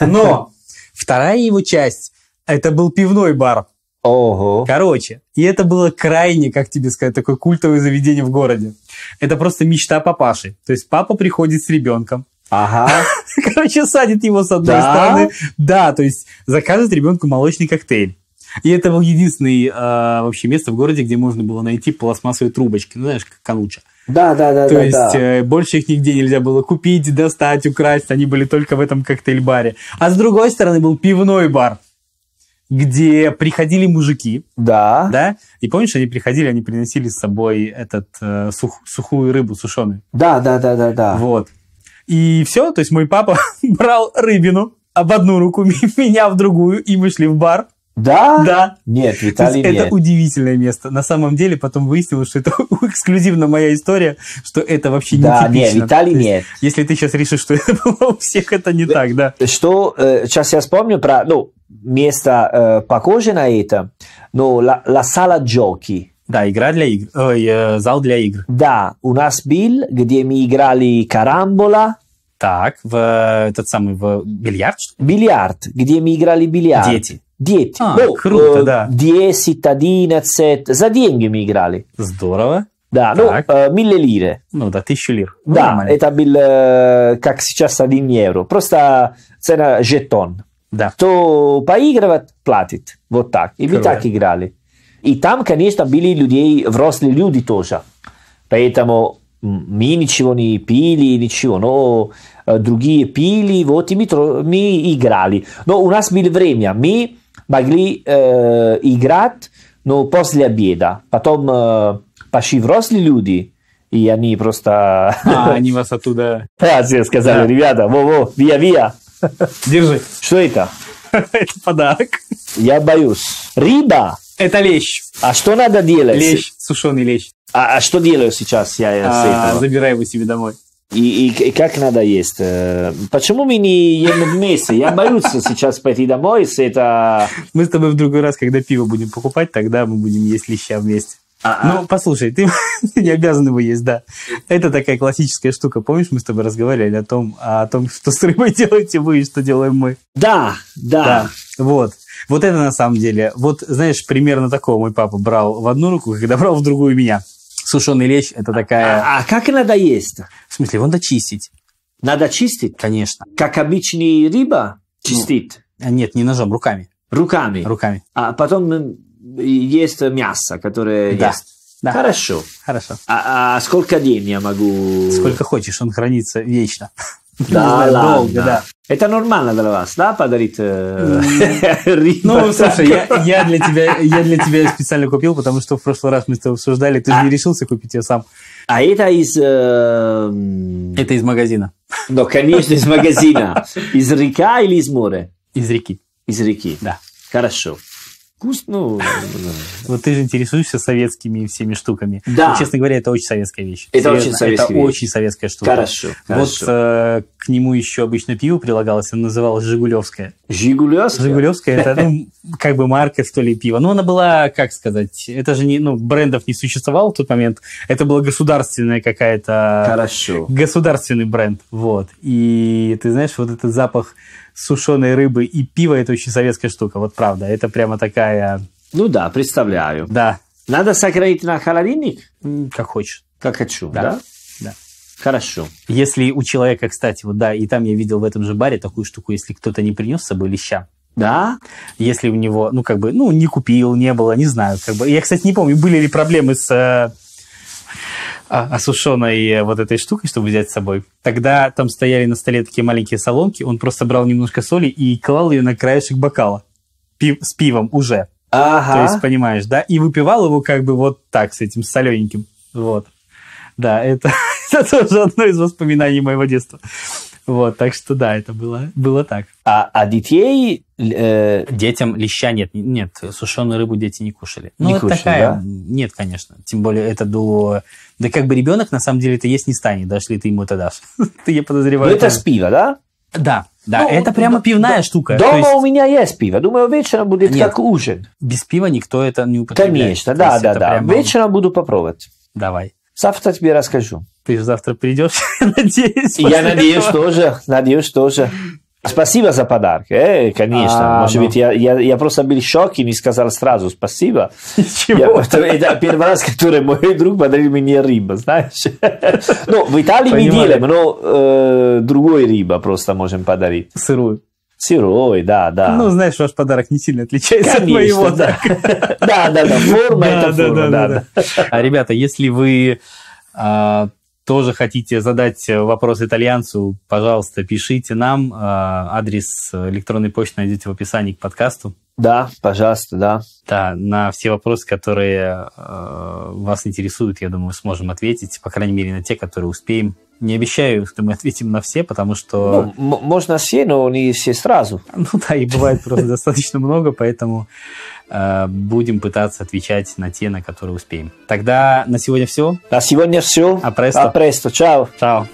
это. Но вторая его часть, это был пивной бар. Ого. Короче, и это было крайне, как тебе сказать, такое культовое заведение в городе. Это просто мечта папаши. То есть папа приходит с ребенком, Ага. Короче, садит его с одной да? стороны. Да, то есть заказывает ребенку молочный коктейль. И это был единственное э, вообще место в городе, где можно было найти пластмассовые трубочки, ну, знаешь, как кануча. Да, да, да. То да, есть да. Э, больше их нигде нельзя было купить, достать, украсть. Они были только в этом коктейль-баре. А с другой стороны был пивной бар где приходили мужики. Да. Да? И помнишь, они приходили, они приносили с собой этот э, сух, сухую рыбу сушеную. Да, да, да, да, да. Вот. И все, то есть мой папа брал рыбину в одну руку, меня в другую, и мы шли в бар. Да? Да. Нет, Виталий, нет. Это удивительное место. На самом деле, потом выяснилось, что это эксклюзивно моя история, что это вообще не типично. Да, нет, Виталий, нет. Если ты сейчас решишь, что это было у всех, это не так, да. Что, сейчас э, я вспомню про, ну, место э, похоже на это, но ла, ла сала джоки. Да, игра для игр, э, зал для игр. Да, у нас был, где мы играли карамбола. Так, в этот самый в бильярд. Бильярд, где мы играли бильярд. Дети. Дети. А, ну, круто, э, да. 10, 11, за деньги мы играли. Здорово. Да, так. ну, э, милле Ну, да, тысячу лир. Да, Нормально. это был, э, как сейчас, один евро. Просто цена жетон. Да. Кто поигрывает, платит. Вот так. И мы так играли. И там, конечно, были людей, взрослые люди тоже. Поэтому мы ничего не пили, ничего, но другие пили, вот и мы, мы играли. Но у нас было время, мы могли э, играть, но после обеда. Потом э, пошли взрослые люди, и они просто... А, они вас оттуда... Да, все сказали, ребята, во-во, вия-вия. Держи. Что это? Это подарок. Я боюсь. Рыба. Это лещ. А что надо делать? Лещ, сушеный лещ. А, а что делаю сейчас я, я а, с этого? Забирай его себе домой. И, и, и как надо есть? Э, почему мы не ем вместе? Я боюсь сейчас пойти домой, с это... Мы с тобой в другой раз, когда пиво будем покупать, тогда мы будем есть леща вместе. А, а Ну, послушай, ты не обязан его есть, да. Это такая классическая штука. Помнишь, мы с тобой разговаривали о том, о том, что с рыбой делаете вы и что делаем мы? Да, да. Вот. Вот это на самом деле. Вот, знаешь, примерно такого мой папа брал в одну руку, когда брал в другую меня. Сушеный лещ – это а, такая... А, а как надо есть? В смысле, его надо чистить. Надо чистить? Конечно. Как обычная рыба чистит? Ну, а нет, не ножом, руками. Руками? Руками. А потом есть мясо, которое да. есть. Да. Хорошо. Хорошо. А, а сколько дней я могу? Сколько хочешь, он хранится вечно. Да, знаю, долго, да. Это нормально для вас, да, подарить э, Ну, слушай, я, я, для тебя, я для тебя специально купил, потому что в прошлый раз мы с тобой обсуждали, ты же а. не решился купить ее сам. А это из... Э, это из магазина. Ну, конечно, из магазина. Из река или из моря? Из реки. Из реки. Да. Хорошо вкус, ну Вот ты же интересуешься советскими всеми штуками. Да. Ну, честно говоря, это очень советская вещь. Это очень советская Это очень советская штука. Хорошо. Вот э, к нему еще обычно пиво прилагалось, оно называлось Жигулевское. Жигулевское? Жигулевское – это ну, как бы марка, что ли, пива. Но она была, как сказать, это же не, ну, брендов не существовало в тот момент. Это была государственная какая-то... Хорошо. Государственный бренд, вот. И ты знаешь, вот этот запах сушеной рыбы и пива – это очень советская штука, вот правда. Это прямо такая... Ну да, представляю. Да. Надо согреть на холодильник? Как хочешь. Как хочу, да? Да. да. Хорошо. Если у человека, кстати, вот да, и там я видел в этом же баре такую штуку, если кто-то не принес с собой леща, да? Если у него, ну, как бы, ну, не купил, не было, не знаю. Как бы. Я, кстати, не помню, были ли проблемы с э, а, осушенной э, вот этой штукой, чтобы взять с собой. Тогда там стояли на столе такие маленькие соломки, он просто брал немножко соли и клал ее на краешек бокала пив, с пивом уже. Ага. То есть, понимаешь, да? И выпивал его как бы вот так, с этим солененьким. Вот. Да, это, это тоже одно из воспоминаний моего детства. Вот, так что да, это было, было так. А, а детей... Э... Детям леща нет. Нет, сушеную рыбу дети не кушали. Ну, не вот кушали, такая... да? Нет, конечно. Тем более это до... Да как бы ребенок на самом деле это есть не станет, даже если ты ему это дашь. ты я подозреваю. Ну, это с пива, да? Да, да, ну, это прямо пивная штука. Дома есть... у меня есть пиво. Думаю, вечером будет Нет, как ужин. Без пива никто это не употребляет. Конечно, да, да, да. Прямо... Вечером буду попробовать. Давай. Завтра тебе расскажу. Ты завтра придешь, надеюсь. Я надеюсь тоже, надеюсь тоже. Спасибо за подарок, э, конечно. А, Может ну. быть, я, я, я просто был в шоке и не сказал сразу спасибо. Я, это первый раз, который мой друг подарил мне рыба, знаешь. Ну, в Италии Понимали. мы делаем, но э, другой рыба просто можем подарить. Сырую. Сырой, да, да. Ну, знаешь, ваш подарок не сильно отличается Конечно, от моего. Да, да, да, да, форма это форма, да. А, ребята, если вы а, тоже хотите задать э, вопрос итальянцу, пожалуйста, пишите нам. Э, адрес э, электронной почты найдете в описании к подкасту. Да, пожалуйста, да. Да, на все вопросы, которые э, вас интересуют, я думаю, сможем ответить. По крайней мере, на те, которые успеем. Не обещаю, что мы ответим на все, потому что... Ну, можно все, но не все сразу. Ну да, и бывает просто достаточно много, поэтому э, будем пытаться отвечать на те, на которые успеем. Тогда на сегодня все. На сегодня все. А престо. Чао. Чао.